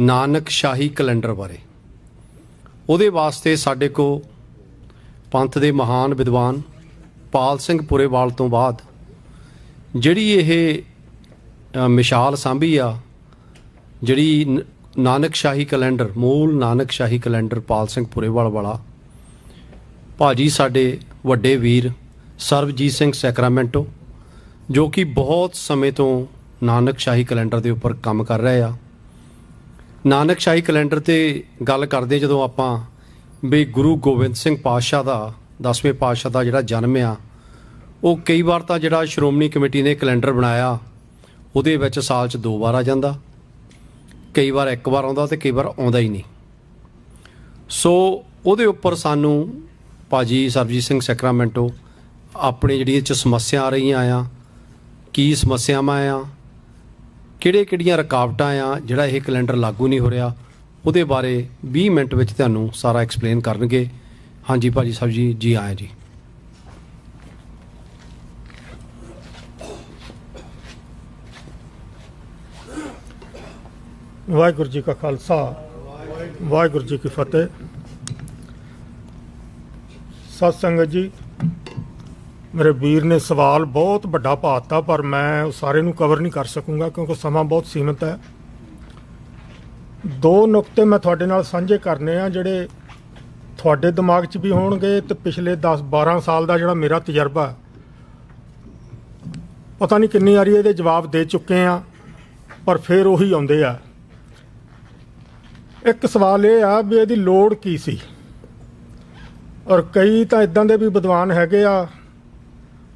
Nanak Shahi calendar ਬਾਰੇ ਉਹਦੇ ਵਾਸਤੇ ਸਾਡੇ ਕੋ ਪੰਥ ਦੇ ਮਹਾਨ ਵਿਦਵਾਨ ਪਾਲ ਸਿੰਘ ਪੁਰੇਵਾਲ ਤੋਂ ਬਾਅਦ ਜਿਹੜੀ ਇਹ ਮਿਸਾਲ ਸਾਂਭੀ ਆ ਜਿਹੜੀ ਨਾਨਕ ਸ਼ਾਹੀ ਕੈਲੰਡਰ ਮੂਲ ਨਾਨਕ ਸ਼ਾਹੀ ਕੈਲੰਡਰ ਪਾਲ ਸਿੰਘ ਪੁਰੇਵਾਲ ਵਾਲਾ ਭਾਜੀ ਸਾਡੇ ਵੱਡੇ ਵੀਰ ਸਰਬਜੀਤ ਸਿੰਘ ਸੈਕਰਾਮੈਂਟੋ ਜੋ ਕਿ ਬਹੁਤ ਸਮੇਂ ਤੋਂ ਨਾਨਕ ਸ਼ਾਹੀ ਕੈਲੰਡਰ ਦੇ ਉੱਪਰ ਕੰਮ ਕਰ ਰਹੇ ਆ ਨਾਨਕ ਸ਼ਾਹੀ ਕੈਲੰਡਰ ਤੇ ਗੱਲ ਕਰਦੇ ਜਦੋਂ ਆਪਾਂ ਵੀ ਗੁਰੂ ਗੋਬਿੰਦ ਸਿੰਘ ਪਾਤਸ਼ਾਹ ਦਾ 10ਵੇਂ ਪਾਤਸ਼ਾਹ ਦਾ ਜਿਹੜਾ ਜਨਮ ਆ ਉਹ ਕਈ ਵਾਰ ਤਾਂ ਜਿਹੜਾ ਸ਼੍ਰੋਮਣੀ ਕਮੇਟੀ ਨੇ ਕੈਲੰਡਰ ਬਣਾਇਆ ਉਹਦੇ ਵਿੱਚ ਸਾਲ 'ਚ ਦੋ ਵਾਰ ਆ ਜਾਂਦਾ ਕਈ ਵਾਰ ਇੱਕ ਵਾਰ ਆਉਂਦਾ ਤੇ ਕਈ ਵਾਰ ਆਉਂਦਾ ਹੀ ਨਹੀਂ ਸੋ ਉਹਦੇ ਉੱਪਰ ਸਾਨੂੰ ਭਾਜੀ ਸਰਜੀਤ ਸਿੰਘ ਸੈਕਰਾਮੈਂਟੋ ਆਪਣੇ ਜਿਹੜੀ ਇਹ ਚ ਸਮੱਸਿਆ ਆ ਰਹੀਆਂ ਆ ਕੀ ਸਮੱਸਿਆਵਾਂ ਆ ਕਿਹੜੇ-ਕਿਹੜੀਆਂ ਰੁਕਾਵਟਾਂ ਆ ਜਿਹੜਾ ਇਹ ਕੈਲੰਡਰ ਲਾਗੂ ਨਹੀਂ ਹੋ ਰਿਹਾ ਉਹਦੇ ਬਾਰੇ 20 ਮਿੰਟ ਵਿੱਚ ਤੁਹਾਨੂੰ ਸਾਰਾ ਐਕਸਪਲੇਨ ਕਰਨਗੇ ਹਾਂਜੀ ਭਾਜੀ ਸਾਹਿਬ ਜੀ ਜੀ ਆਇਆ ਜੀ ਵਾਹਿਗੁਰੂ ਜੀ ਕਾ ਖਾਲਸਾ ਵਾਹਿਗੁਰੂ ਜੀ ਕੀ ਫਤਿਹ ਸਤ ਸੰਗਤ ਜੀ ਮੇਰੇ ਵੀਰ ਨੇ ਸਵਾਲ ਬਹੁਤ ਵੱਡਾ ਪਾਤਾ ਪਰ ਮੈਂ ਸਾਰੇ ਨੂੰ ਕਵਰ ਨਹੀਂ ਕਰ ਸਕੂੰਗਾ ਕਿਉਂਕਿ ਸਮਾਂ ਬਹੁਤ ਸੀਮਤ ਹੈ ਦੋ ਨੁਕਤੇ ਮੈਂ ਤੁਹਾਡੇ ਨਾਲ ਸਾਂਝੇ ਕਰਨੇ ਆ ਜਿਹੜੇ ਤੁਹਾਡੇ ਦਿਮਾਗ 'ਚ ਵੀ ਹੋਣਗੇ ਤੇ ਪਿਛਲੇ 10-12 ਸਾਲ ਦਾ ਜਿਹੜਾ ਮੇਰਾ ਤਜਰਬਾ ਪਤਾ ਨਹੀਂ ਕਿੰਨੀ ਵਾਰੀ ਇਹਦੇ ਜਵਾਬ ਦੇ ਚੁੱਕੇ ਆ ਪਰ ਫਿਰ ਉਹੀ ਆਉਂਦੇ ਆ ਇੱਕ ਸਵਾਲ ਇਹ ਆ ਵੀ ਇਹਦੀ ਲੋੜ ਕੀ ਸੀ ਔਰ ਕਈ ਤਾਂ ਇਦਾਂ ਦੇ ਵੀ ਵਿਦਵਾਨ ਹੈਗੇ ਆ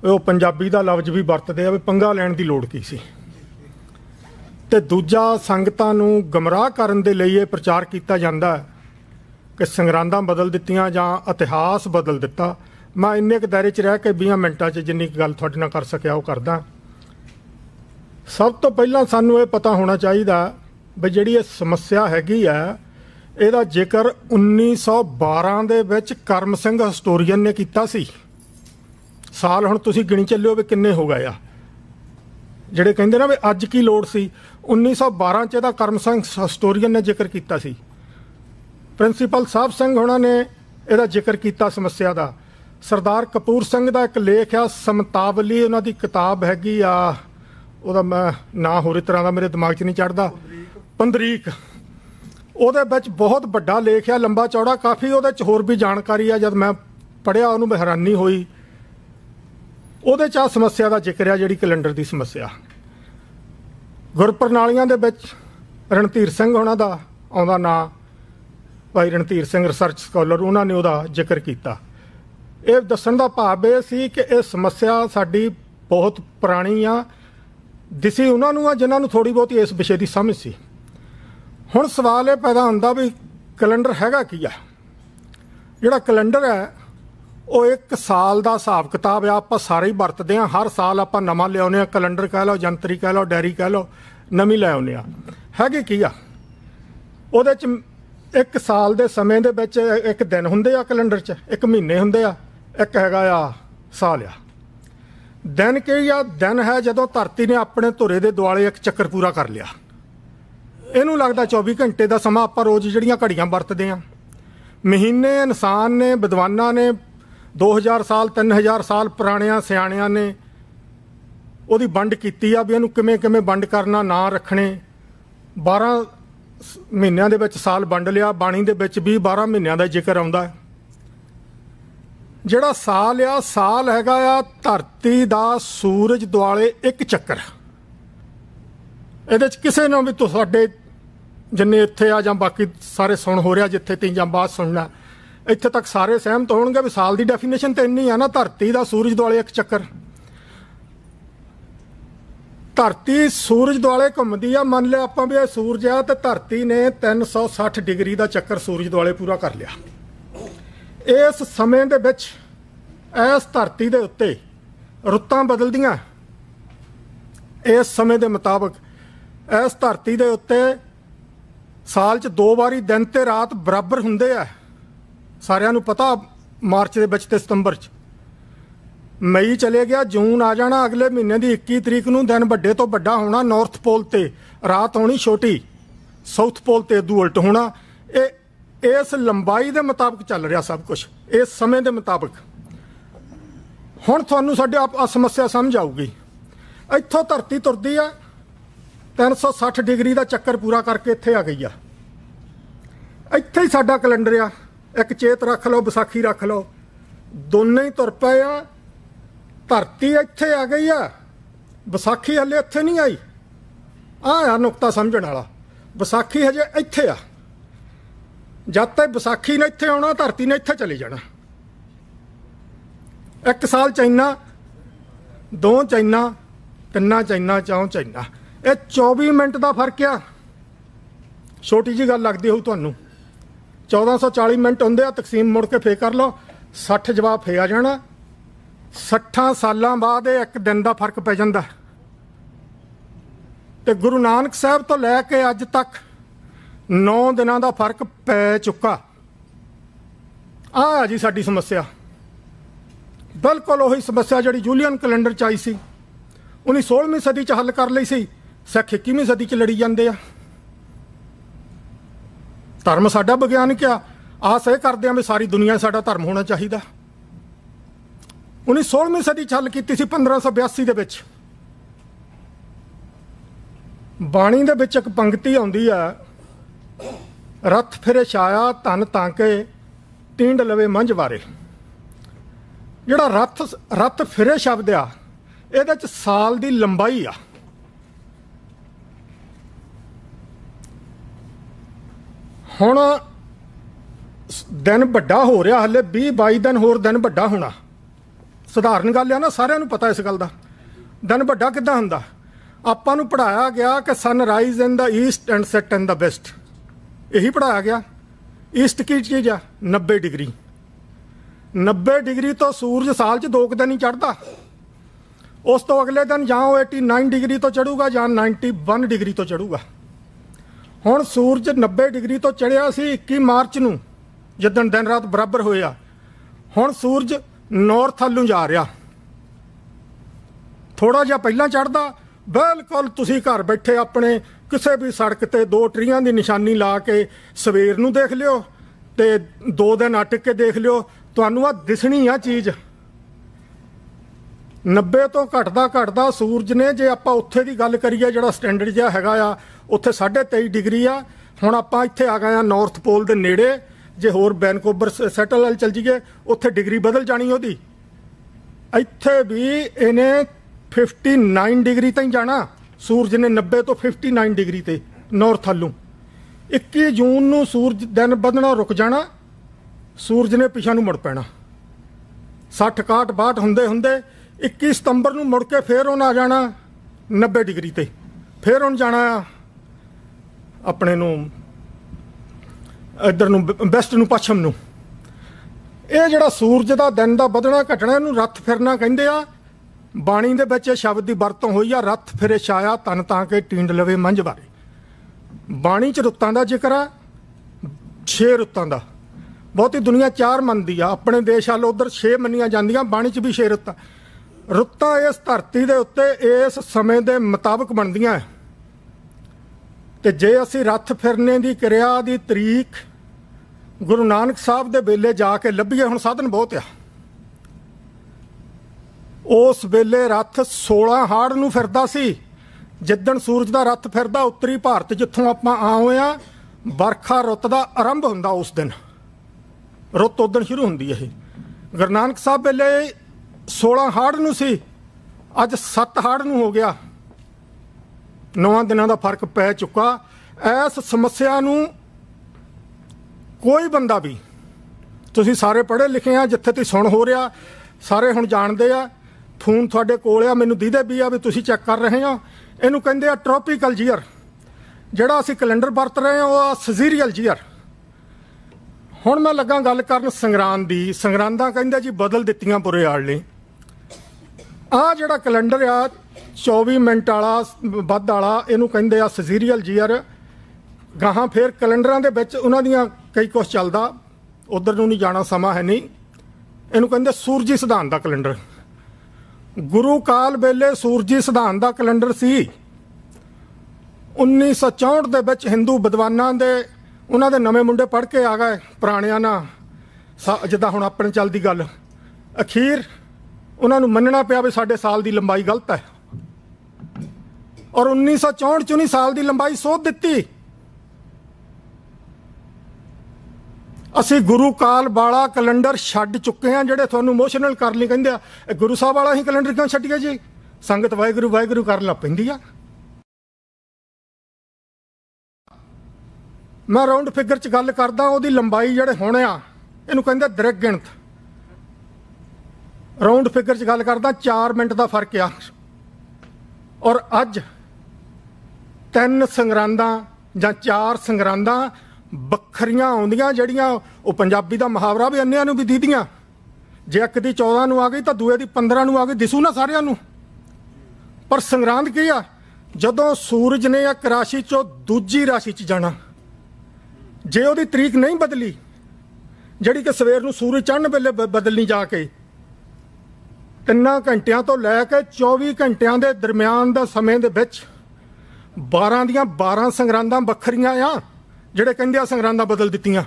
ਉਹ ਪੰਜਾਬੀ ਦਾ ਲਫ਼ਜ਼ ਵੀ ਵਰਤਦੇ ਆ ਵੀ ਪੰਗਾ ਲੈਣ ਦੀ ਲੋੜ ਕੀ ਸੀ ਤੇ ਦੂਜਾ ਸੰਗਤਾਂ ਨੂੰ ਗਮਰਾਹ ਕਰਨ ਦੇ ਲਈ ਇਹ ਪ੍ਰਚਾਰ ਕੀਤਾ ਜਾਂਦਾ ਕਿ ਸੰਗਰਾਂਦਾਂ ਬਦਲ ਦਿੱਤੀਆਂ ਜਾਂ ਇਤਿਹਾਸ ਬਦਲ ਦਿੱਤਾ ਮੈਂ ਇੰਨੇ ਕੁ ਦਾਇਰੇ 'ਚ ਰਹਿ ਕੇ 20 ਮਿੰਟਾਂ 'ਚ ਜਿੰਨੀ ਗੱਲ ਤੁਹਾਡੇ ਨਾਲ ਕਰ ਸਕਿਆ ਉਹ ਕਰਦਾ ਸਭ ਤੋਂ ਪਹਿਲਾਂ ਸਾਨੂੰ ਇਹ ਪਤਾ ਹੋਣਾ ਚਾਹੀਦਾ ਵੀ ਜਿਹੜੀ ਇਹ ਸਮੱਸਿਆ ਹੈਗੀ ਆ ਇਹਦਾ ਜ਼ਿਕਰ 1912 ਦੇ ਵਿੱਚ ਕਰਮ ਸਿੰਘ ਹਿਸਟੋਰੀਅਨ ਨੇ ਕੀਤਾ ਸੀ ਸਾਲ ਹੁਣ ਤੁਸੀਂ ਗਿਣੀ ਚੱਲਿਓ ਵੀ ਕਿੰਨੇ ਹੋ ਗਏ ਆ ਜਿਹੜੇ ਕਹਿੰਦੇ ਨਾ ਵੀ ਅੱਜ ਕੀ ਲੋੜ ਸੀ 1912 ਚ ਇਹਦਾ ਕਰਮ ਸਿੰਘ ਹਿਸਟੋਰੀਅਨ ਨੇ ਜ਼ਿਕਰ ਕੀਤਾ ਸੀ ਪ੍ਰਿੰਸੀਪਲ ਸਾਹਿਬ ਸਿੰਘ ਹੁਣਾਂ ਨੇ ਇਹਦਾ ਜ਼ਿਕਰ ਕੀਤਾ ਸਮੱਸਿਆ ਦਾ ਸਰਦਾਰ ਕਪੂਰ ਸਿੰਘ ਦਾ ਇੱਕ ਲੇਖ ਆ ਸਮਤਾਵਲੀ ਉਹਨਾਂ ਦੀ ਕਿਤਾਬ ਹੈਗੀ ਆ ਉਹਦਾ ਮੈਂ ਨਾਂ ਹੋਰ ਤਰ੍ਹਾਂ ਦਾ ਮੇਰੇ ਦਿਮਾਗ 'ਚ ਨਹੀਂ ਚੜਦਾ ਪੰਦਰੀਕ ਉਹਦੇ ਵਿੱਚ ਬਹੁਤ ਵੱਡਾ ਲੇਖ ਆ ਲੰਬਾ ਚੌੜਾ ਕਾਫੀ ਉਹਦੇ 'ਚ ਹੋਰ ਵੀ ਜਾਣਕਾਰੀ ਆ ਜਦ ਮੈਂ ਪੜਿਆ ਉਹਨੂੰ ਹੈਰਾਨੀ ਹੋਈ ਉਹਦੇ ਚਾਹ ਸਮੱਸਿਆ ਦਾ ਜ਼ਿਕਰ ਆ ਜਿਹੜੀ ਕੈਲੰਡਰ ਦੀ ਸਮੱਸਿਆ ਗੁਰਪ੍ਰਣਾਲੀਆਂ ਦੇ ਵਿੱਚ ਰਣਧੀਰ ਸਿੰਘ ਉਹਨਾਂ ਦਾ ਆਉਂਦਾ ਨਾਂ ਭਾਈ ਰਣਧੀਰ ਸਿੰਘ ਰਿਸਰਚ ਸਕਾਲਰ ਉਹਨਾਂ ਨੇ ਉਹਦਾ ਜ਼ਿਕਰ ਕੀਤਾ ਇਹ ਦੱਸਣ ਦਾ ਭਾਵ ਇਹ ਸੀ ਕਿ ਇਹ ਸਮੱਸਿਆ ਸਾਡੀ ਬਹੁਤ ਪੁਰਾਣੀ ਆ ਦਿਸੀ ਉਹਨਾਂ ਨੂੰ ਆ ਜਿਨ੍ਹਾਂ ਨੂੰ ਥੋੜੀ ਬਹੁਤੀ ਇਸ ਵਿਸ਼ੇ ਦੀ ਸਮਝ ਸੀ ਹੁਣ ਸਵਾਲ ਇਹ ਪੈਦਾ ਹੁੰਦਾ ਵੀ ਕੈਲੰਡਰ ਹੈਗਾ ਕੀ ਆ ਜਿਹੜਾ ਕੈਲੰਡਰ ਹੈ ਉਹ ਇੱਕ ਸਾਲ ਦਾ ਹਿਸਾਬ ਕਿਤਾਬ ਆ ਆਪਾਂ ਸਾਰੇ ਹੀ ਵਰਤਦੇ ਆ ਹਰ ਸਾਲ ਆਪਾਂ ਨਵਾਂ ਲਿਆਉਨੇ ਆ ਕੈਲੰਡਰ ਕਹਿ ਲਓ ਜੰਤਰੀ ਕਹਿ ਲਓ ਡੈਰੀ ਕਹਿ ਲਓ ਨਵੀਂ ਲਿਆਉਨੇ ਆ ਹੈਗੇ ਕੀ ਆ ਉਹਦੇ ਚ ਇੱਕ ਸਾਲ ਦੇ ਸਮੇਂ ਦੇ ਵਿੱਚ ਇੱਕ ਦਿਨ ਹੁੰਦੇ ਆ ਕੈਲੰਡਰ 'ਚ ਇੱਕ ਮਹੀਨੇ ਹੁੰਦੇ ਆ ਇੱਕ ਹੈਗਾ ਆ ਸਾਲ ਆ ਦਿਨ ਕੀ ਆ ਦਿਨ ਹੈ ਜਦੋਂ ਧਰਤੀ ਨੇ ਆਪਣੇ ਧੁਰੇ ਦੇ ਦੁਆਲੇ ਇੱਕ ਚੱਕਰ ਪੂਰਾ ਕਰ ਲਿਆ ਇਹਨੂੰ ਲੱਗਦਾ 24 ਘੰਟੇ ਦਾ ਸਮਾਂ ਆਪਾਂ ਰੋਜ਼ ਜਿਹੜੀਆਂ ਘੜੀਆਂ ਵਰਤਦੇ ਆ ਮਹੀਨੇ ਇਨਸਾਨ ਨੇ ਵਿਦਵਾਨਾਂ ਨੇ 2000 ਸਾਲ 3000 ਸਾਲ ਪੁਰਾਣਿਆਂ ਸਿਆਣਿਆਂ ਨੇ ਉਹਦੀ ਵੰਡ ਕੀਤੀ ਆ ਵੀ ਇਹਨੂੰ ਕਿਵੇਂ ਕਿਵੇਂ ਵੰਡ ਕਰਨਾ ਨਾ ਰੱਖਣੇ 12 ਮਹੀਨਿਆਂ ਦੇ ਵਿੱਚ ਸਾਲ ਵੰਡ ਲਿਆ ਬਾਣੀ ਦੇ ਵਿੱਚ ਵੀ 12 ਮਹੀਨਿਆਂ ਦਾ ਜ਼ਿਕਰ ਆਉਂਦਾ ਜਿਹੜਾ ਸਾਲ ਆ ਸਾਲ ਹੈਗਾ ਆ ਧਰਤੀ ਦਾ ਸੂਰਜ ਦੁਆਲੇ ਇੱਕ ਚੱਕਰ ਇਹਦੇ ਚ ਕਿਸੇ ਨੂੰ ਵੀ ਤੁਹਾਡੇ ਜਿੰਨੇ ਇੱਥੇ ਆ ਜਾਂ ਬਾਕੀ ਸਾਰੇ ਸੁਣ ਹੋ ਰਿਹਾ ਜਿੱਥੇ ਤੀ ਜਾਂ ਬਾਤ ਸੁਣਨਾ ਇੱਥੇ ਤੱਕ ਸਾਰੇ ਸਹਿਮਤ ਹੋਣਗੇ ਵੀ ਸਾਲ ਦੀ ਡੈਫੀਨੇਸ਼ਨ ਤੇ ਇੰਨੀ ਆ ਨਾ ਧਰਤੀ ਦਾ ਸੂਰਜ ਦੁਆਲੇ ਇੱਕ ਚੱਕਰ ਧਰਤੀ ਸੂਰਜ ਦੁਆਲੇ ਘੁੰਮਦੀ ਆ ਮੰਨ ਲਿਆ ਆਪਾਂ ਵੀ ਇਹ ਸੂਰਜ ਆ ਤੇ ਧਰਤੀ ਨੇ 360 ਡਿਗਰੀ ਦਾ ਚੱਕਰ ਸੂਰਜ ਦੁਆਲੇ ਪੂਰਾ ਕਰ ਲਿਆ ਇਸ ਸਮੇਂ ਦੇ ਵਿੱਚ ਇਸ ਧਰਤੀ ਦੇ ਉੱਤੇ ਰੁੱਤਾਂ ਬਦਲਦੀਆਂ ਇਸ ਸਮੇਂ ਦੇ ਮੁਤਾਬਕ ਇਸ ਧਰਤੀ ਦੇ ਉੱਤੇ ਸਾਲ 'ਚ ਦੋ ਵਾਰੀ ਦਿਨ ਤੇ ਰਾਤ ਬਰਾਬਰ ਹੁੰਦੇ ਆ ਸਾਰਿਆਂ ਨੂੰ ਪਤਾ ਮਾਰਚ ਦੇ ਵਿੱਚ ਤੇ ਸਤੰਬਰ 'ਚ ਮਈ ਚਲੇ ਗਿਆ ਜੂਨ ਆ ਜਾਣਾ ਅਗਲੇ ਮਹੀਨੇ ਦੀ 21 ਤਰੀਕ ਨੂੰ ਦਿਨ ਵੱਡੇ ਤੋਂ ਵੱਡਾ ਹੋਣਾ ਨਾਰਥ ਪੋਲ ਤੇ ਰਾਤ ਹੋਣੀ ਛੋਟੀ ਸਾਊਥ ਪੋਲ ਤੇ ਦੂ ਉਲਟ ਹੋਣਾ ਇਹ ਇਸ ਲੰਬਾਈ ਦੇ ਮੁਤਾਬਕ ਚੱਲ ਰਿਹਾ ਸਭ ਕੁਝ ਇਸ ਸਮੇਂ ਦੇ ਮੁਤਾਬਕ ਹੁਣ ਤੁਹਾਨੂੰ ਸਾਡੇ ਆਪ ਸਮੱਸਿਆ ਸਮਝ ਆਊਗੀ ਇੱਥੋਂ ਧਰਤੀ ਤੁਰਦੀ ਆ 360 ਡਿਗਰੀ ਦਾ ਚੱਕਰ ਪੂਰਾ ਕਰਕੇ ਇੱਥੇ ਆ ਗਈ ਆ ਇੱਥੇ ਹੀ ਸਾਡਾ ਕੈਲੰਡਰ ਆ ਇੱਕ ਚੇਤ ਰੱਖ ਲਓ ਵਿਸਾਖੀ ਰੱਖ ਲਓ ਦੋਨੇ ਹੀ ਤੁਰ ਪਏ ਆ ਧਰਤੀ ਇੱਥੇ ਆ ਗਈ ਆ ਵਿਸਾਖੀ ਹਲੇ ਇੱਥੇ ਨਹੀਂ ਆਈ ਆ ਆ ਨੁਕਤਾ ਸਮਝਣ ਵਾਲਾ ਵਿਸਾਖੀ ਹਜੇ ਇੱਥੇ ਆ ਜਦ ਤੱਕ ਵਿਸਾਖੀ ਨੇ ਇੱਥੇ ਆਉਣਾ ਧਰਤੀ ਨੇ ਇੱਥੇ ਚਲੇ ਜਾਣਾ ਇੱਕ ਸਾਲ ਚਾਈਨਾ ਦੋ ਚਾਈਨਾ ਤਿੰਨਾ ਚਾਈਨਾ ਚੌ ਚਾਈਨਾ ਇਹ 24 ਮਿੰਟ ਦਾ ਫਰਕ ਆ ਛੋਟੀ ਜੀ ਗੱਲ ਲੱਗਦੀ ਹੋਊ ਤੁਹਾਨੂੰ 1440 ਮਿੰਟ ਹੁੰਦੇ ਆ ਤਕਸੀਮ ਮੁੜ ਕੇ ਫੇਰ ਕਰ ਲਓ 60 ਜਵਾਬ ਫੇਰ ਆ ਜਾਣਾ 60 ਸਾਲਾਂ ਬਾਅਦ ਇਹ ਇੱਕ ਦਿਨ ਦਾ ਫਰਕ ਪੈ ਜਾਂਦਾ ਤੇ ਗੁਰੂ ਨਾਨਕ ਸਾਹਿਬ ਤੋਂ ਲੈ ਕੇ ਅੱਜ ਤੱਕ 9 ਦਿਨਾਂ ਦਾ ਫਰਕ ਪੈ ਚੁੱਕਾ ਆ ਜੀ ਸਾਡੀ ਸਮੱਸਿਆ ਬਿਲਕੁਲ ਉਹੀ ਸਮੱਸਿਆ ਜਿਹੜੀ ਜੂਲੀਅਨ ਕੈਲੰਡਰ ਚ ਆਈ ਸੀ ਉਹਨੇ 16ਵੀਂ ਸਦੀ ਚ ਹੱਲ ਕਰ ਲਈ ਸੀ ਸਿੱਖ 21ਵੀਂ ਸਦੀ ਚ ਲੜੀ ਜਾਂਦੇ ਆ ਧਰਮ ਸਾਡਾ ਵਿਗਿਆਨਕ ਆ ਆਸ ਇਹ ਕਰਦੇ ਆ ਵੀ ਸਾਰੀ ਦੁਨੀਆ ਸਾਡਾ ਧਰਮ ਹੋਣਾ ਚਾਹੀਦਾ ਉਹਨੇ 16ਵੀਂ ਸਦੀ ਚੱਲ ਕੀਤੀ ਸੀ 1582 ਦੇ ਵਿੱਚ ਬਾਣੀ ਦੇ ਵਿੱਚ ਇੱਕ ਪੰਕਤੀ ਆਉਂਦੀ ਆ ਰਥ ਫਿਰੇ ਛਾਇਆ ਧਨ ਤਾਂਕੇ ਟਿੰਡ ਲਵੇ ਮੰਝ ਵਾਰੇ ਜਿਹੜਾ ਰਥ ਰਥ ਫਿਰੇ ਸ਼ਬਦ ਆ ਇਹਦੇ ਵਿੱਚ ਸਾਲ ਦੀ ਲੰਬਾਈ ਆ ਹੁਣ ਦਿਨ ਵੱਡਾ ਹੋ ਰਿਹਾ ਹਲੇ 20 22 ਦਿਨ ਹੋਰ ਦਿਨ ਵੱਡਾ ਹੋਣਾ ਸਧਾਰਨ ਗੱਲ ਆ ਨਾ ਸਾਰਿਆਂ ਨੂੰ ਪਤਾ ਇਸ ਗੱਲ ਦਾ ਦਿਨ ਵੱਡਾ ਕਿੱਦਾਂ ਹੁੰਦਾ ਆਪਾਂ ਨੂੰ ਪੜਾਇਆ ਗਿਆ ਕਿ sunrise in the east and set in the west ਇਹੀ ਪੜਾਇਆ ਗਿਆ ਈਸਟ ਕੀ ਚੀਜ਼ ਆ 90 ਡਿਗਰੀ 90 ਡਿਗਰੀ ਤੋਂ ਸੂਰਜ ਸਾਲ 'ਚ ਦੋ ਦਿਨ ਹੀ ਚੜਦਾ ਉਸ ਤੋਂ ਅਗਲੇ ਦਿਨ ਜਾਂ ਉਹ 89 ਡਿਗਰੀ ਤੋਂ ਚੜੂਗਾ ਜਾਂ 91 ਡਿਗਰੀ ਤੋਂ ਚੜੂਗਾ ਹੁਣ ਸੂਰਜ 90 ਡਿਗਰੀ ਤੋਂ ਚੜਿਆ ਸੀ 21 ਮਾਰਚ ਨੂੰ ਜਦੋਂ ਦਿਨ ਰਾਤ ਬਰਾਬਰ ਹੋਇਆ ਹੁਣ ਸੂਰਜ ਨਾਰਥ ਵੱਲੋਂ ਜਾ ਰਿਹਾ ਥੋੜਾ ਜਿਹਾ ਪਹਿਲਾਂ ਚੜਦਾ ਬਿਲਕੁਲ ਤੁਸੀਂ ਘਰ ਬੈਠੇ ਆਪਣੇ ਕਿਸੇ ਵੀ ਸੜਕ ਤੇ ਦੋ ਟਰੀਆਂ ਦੀ ਨਿਸ਼ਾਨੀ ਲਾ ਕੇ ਸਵੇਰ ਨੂੰ ਦੇਖ ਲਿਓ ਤੇ ਦੋ ਦਿਨ ਅਟਕ ਕੇ ਦੇਖ ਲਿਓ ਤੁਹਾਨੂੰ ਆ ਦਿਸਣੀ ਆ ਚੀਜ਼ 90 ਤੋਂ ਘਟਦਾ ਘਟਦਾ ਸੂਰਜ ਨੇ ਜੇ ਆਪਾਂ ਉੱਥੇ ਦੀ ਗੱਲ ਕਰੀਏ ਜਿਹੜਾ ਸਟੈਂਡਰਡ ਜਿਹਾ ਹੈਗਾ ਆ ਉੱਥੇ 23.5 ਡਿਗਰੀ ਆ ਹੁਣ ਆਪਾਂ ਇੱਥੇ ਆ ਗਏ ਆ ਨਾਰਥ ਪੋਲ ਦੇ ਨੇੜੇ ਜੇ ਹੋਰ ਵੈਨਕੂਵਰ ਸੈਟਲ ਵਾਲ ਚਲ ਜੀਏ ਉੱਥੇ ਡਿਗਰੀ ਬਦਲ ਜਾਣੀ ਉਹਦੀ ਇੱਥੇ ਵੀ ਇਹਨੇ 59 ਡਿਗਰੀ ਤਾਈਂ ਜਾਣਾ ਸੂਰਜ ਨੇ 90 ਤੋਂ 59 ਡਿਗਰੀ ਤੇ ਨਾਰਥ ਵੱਲੋਂ 21 ਜੂਨ ਨੂੰ ਸੂਰਜ ਦਿਨ ਵਧਣਾ ਰੁਕ ਜਾਣਾ ਸੂਰਜ ਨੇ ਪਿਛਾ ਨੂੰ ਮੁੜ ਪੈਣਾ 60 61 62 ਹੁੰਦੇ ਹੁੰਦੇ 21 ਸਤੰਬਰ ਨੂੰ ਮੁੜ ਕੇ ਫੇਰ ਉਹਨਾਂ ਆ ਜਾਣਾ 90 ਡਿਗਰੀ ਤੇ ਫੇਰ ਹੁਣ ਜਾਣਾ ਆਪਣੇ ਨੂੰ ਇੱਧਰ ਨੂੰ ਬੈਸਟ ਨੂੰ ਪੱਛਮ ਨੂੰ ਇਹ ਜਿਹੜਾ ਸੂਰਜ ਦਾ ਦਿਨ ਦਾ ਵਧਣਾ ਘਟਣਾ ਇਹਨੂੰ ਰੱਥ ਫਿਰਨਾ ਕਹਿੰਦੇ ਆ ਬਾਣੀ ਦੇ ਵਿੱਚ ਇਹ ਸ਼ਬਦ ਦੀ ਵਰਤੋਂ ਹੋਈ ਆ ਰੱਥ ਫਿਰੇ ਛਾਇਆ ਤਨ ਤਾਂ ਕੇ ਟਿੰਡ ਲਵੇ ਮੰਝ ਬਾਰੇ ਬਾਣੀ ਚ ਰੁੱਤਾਂ ਦਾ ਜ਼ਿਕਰ ਆ ਛੇ ਰੁੱਤਾਂ ਦਾ ਬਹੁਤੀ ਦੁਨੀਆ ਚਾਰ ਮੰਨਦੀ ਆ ਆਪਣੇ ਦੇਸ਼ ਵੱਲ ਉਧਰ ਛੇ ਮੰਨੀਆਂ ਜਾਂਦੀਆਂ ਬਾਣੀ ਚ ਵੀ ਛੇ ਰੁੱਤਾਂ ਰੁੱਤਾਂ ਇਸ ਧਰਤੀ ਦੇ ਉੱਤੇ ਇਸ ਸਮੇਂ ਦੇ ਮੁਤਾਬਕ ਬਣਦੀਆਂ ਹੈ ਤੇ ਜੇ ਅਸੀਂ ਰੱਥ ਫਿਰਨੇ ਦੀ ਕਿਰਿਆ ਦੀ ਤਰੀਕ ਗੁਰੂ ਨਾਨਕ ਸਾਹਿਬ ਦੇ ਵੇਲੇ ਜਾ ਕੇ ਲੱਭੀਏ ਹੁਣ ਸਾਧਨ ਬਹੁਤ ਆ ਉਸ ਵੇਲੇ ਰੱਥ 16 ਹਾੜ ਨੂੰ ਫਿਰਦਾ ਸੀ ਜਿੱਦਣ ਸੂਰਜ ਦਾ ਰੱਥ ਫਿਰਦਾ ਉੱਤਰੀ ਭਾਰਤ ਜਿੱਥੋਂ ਆਪਾਂ ਆਉਂ ਆ ਵਰਖਾ ਰੁੱਤ ਦਾ ਆਰੰਭ ਹੁੰਦਾ ਉਸ ਦਿਨ ਰੁੱਤ ਉਦੋਂ ਸ਼ੁਰੂ ਹੁੰਦੀ ਹੈ ਗੁਰਨਾਨਕ ਗੁਰੂ ਨਾਨਕ ਸਾਹਿਬ ਵੇਲੇ 16 ਹਾੜ ਨੂੰ ਸੀ ਅੱਜ 7 ਹਾੜ ਨੂੰ ਹੋ ਗਿਆ ਨਵਾਂ ਦਿਨਾਂ ਦਾ ਫਰਕ ਪੈ ਚੁੱਕਾ ਐਸ ਸਮੱਸਿਆ ਨੂੰ ਕੋਈ ਬੰਦਾ ਵੀ ਤੁਸੀਂ ਸਾਰੇ ਪੜ੍ਹੇ ਲਿਖੇ ਆ ਜਿੱਥੇ ਤੇ ਸੁਣ ਹੋ ਰਿਹਾ ਸਾਰੇ ਹੁਣ ਜਾਣਦੇ ਆ ਫੋਨ ਤੁਹਾਡੇ ਕੋਲ ਆ ਮੈਨੂੰ ਦੀਦੇ ਵੀ ਆ ਵੀ ਤੁਸੀਂ ਚੈੱਕ ਕਰ ਰਹੇ ਆ ਇਹਨੂੰ ਕਹਿੰਦੇ ਆ ਟ੍ਰੋਪੀਕਲ ਜੀਅਰ ਜਿਹੜਾ ਅਸੀਂ ਕੈਲੰਡਰ ਵਰਤ ਰਹੇ ਆ ਉਹ ਸਜ਼ੀਰੀਅਲ ਜੀਅਰ ਹੁਣ ਮੈਂ ਲੱਗਾ ਗੱਲ ਕਰਨ ਸੰਗਰਾਂਦ ਦੀ ਸੰਗਰਾਂਦਾ ਕਹਿੰਦੇ ਜੀ ਬਦਲ ਦਿੱਤੀਆਂ ਬੁਰੇ ਆੜ ਲਈ ਆ ਜਿਹੜਾ ਕੈਲੰਡਰ ਆ 24 ਮਿੰਟ ਵਾਲਾ ਵੱਧ ਵਾਲਾ ਇਹਨੂੰ ਕਹਿੰਦੇ ਆ ਸਜ਼ੀਰੀਅਲ ਜੀਅਰ ਗਾਹਾਂ ਫੇਰ ਕੈਲੰਡਰਾਂ ਦੇ ਵਿੱਚ ਉਹਨਾਂ ਦੀਆਂ ਕਈ ਕੁਝ ਚੱਲਦਾ ਉਧਰ ਨੂੰ ਨਹੀਂ ਜਾਣਾ ਸਮਾਂ ਹੈ ਨਹੀਂ ਇਹਨੂੰ ਕਹਿੰਦੇ ਸੂਰਜੀ ਸਿਧਾਂਤ ਦਾ ਕੈਲੰਡਰ ਗੁਰੂ ਕਾਲ ਵੇਲੇ ਸੂਰਜੀ ਸਿਧਾਂਤ ਦਾ ਕੈਲੰਡਰ ਸੀ 1964 ਦੇ ਵਿੱਚ ਹਿੰਦੂ ਵਿਦਵਾਨਾਂ ਦੇ ਉਹਨਾਂ ਦੇ ਨਵੇਂ ਮੁੰਡੇ ਪੜ ਕੇ ਆ ਗਏ ਪੁਰਾਣਿਆਂ ਨਾਲ ਜਿੱਦਾਂ ਹੁਣ ਆਪਣੇ ਚੱਲਦੀ ਗੱਲ ਅਖੀਰ ਉਹਨਾਂ ਨੂੰ ਮੰਨਣਾ ਪਿਆ ਵੀ ਸਾਡੇ ਸਾਲ ਦੀ ਲੰਬਾਈ ਗਲਤ ਹੈ ਔਰ 1964 ਚ ਨਹੀਂ ਸਾਲ ਦੀ ਲੰਬਾਈ ਸੋਧ ਦਿੱਤੀ ਅਸੀਂ ਗੁਰੂ ਕਾਲ ਵਾਲਾ ਕੈਲੰਡਰ ਛੱਡ ਚੁੱਕੇ ਹਾਂ ਜਿਹੜੇ ਤੁਹਾਨੂੰ ਇਮੋਸ਼ਨਲ ਕਰ ਲਈ ਕਹਿੰਦੇ ਆ ਗੁਰੂ ਸਾਹਿਬ ਵਾਲਾ ਹੀ ਕੈਲੰਡਰ ਕਿਉਂ ਛੱਡ ਗਿਆ ਜੀ ਸੰਗਤ ਵਾਹਿਗੁਰੂ ਵਾਹਿਗੁਰੂ ਕਰਨ ਲੱਗ ਪੈਂਦੀ ਆ ਮੈਂ ਰਾਉਂਡ ਫਿਗਰ ਚ ਗੱਲ ਕਰਦਾ ਉਹਦੀ ਲੰਬਾਈ ਜਿਹੜੇ ਹੋਣੇ ਆ ਇਹਨੂੰ ਕਹਿੰਦੇ ਦ੍ਰਿਗ ਗਿਣਤ ਰਾਉਂਡ ਫਿਗਰ 'ਚ ਗੱਲ ਕਰਦਾ 4 ਮਿੰਟ ਦਾ ਫਰਕ ਆ ਔਰ ਅੱਜ ਤਿੰਨ ਸੰਗਰਾਂਦਾ ਜਾਂ ਚਾਰ ਸੰਗਰਾਂਦਾ ਵੱਖਰੀਆਂ ਆਉਂਦੀਆਂ ਜਿਹੜੀਆਂ ਉਹ ਪੰਜਾਬੀ ਦਾ ਮੁਹਾਵਰਾ ਵੀ ਅੰਨਿਆਂ ਨੂੰ ਵੀ ਦੀਦੀਆਂ ਜੇ ਇੱਕ ਦੀ 14 ਨੂੰ ਆ ਗਈ ਤਾਂ ਦੂਏ ਦੀ 15 ਨੂੰ ਆ ਗਈ ਦਿਸੂ ਨਾ ਸਾਰਿਆਂ ਨੂੰ ਪਰ ਸੰਗਰਾਂਦ ਕੀ ਆ ਜਦੋਂ ਸੂਰਜ ਨੇ ਇੱਕ ਰਾਸ਼ੀ ਚੋਂ ਦੂਜੀ ਰਾਸ਼ੀ 'ਚ ਜਾਣਾ ਜੇ ਉਹਦੀ ਤਰੀਕ ਨਹੀਂ ਬਦਲੀ ਜਿਹੜੀ ਕਿ ਸਵੇਰ ਨੂੰ ਸੂਰਜ ਚੜ੍ਹਨ ਵੇਲੇ ਬਦਲਣੀ ਜਾ ਕੇ 3 ਘੰਟਿਆਂ ਤੋਂ ਲੈ ਕੇ 24 ਘੰਟਿਆਂ ਦੇ ਦਰਮਿਆਨ ਦਾ ਸਮੇਂ ਦੇ ਵਿੱਚ 12 ਦੀਆਂ 12 ਸੰਗਰਾਂਦਾਂ ਵੱਖਰੀਆਂ ਆ ਜਿਹੜੇ ਕਹਿੰਦੇ ਆ ਸੰਗਰਾਂਦਾਂ ਬਦਲ ਦਿੱਤੀਆਂ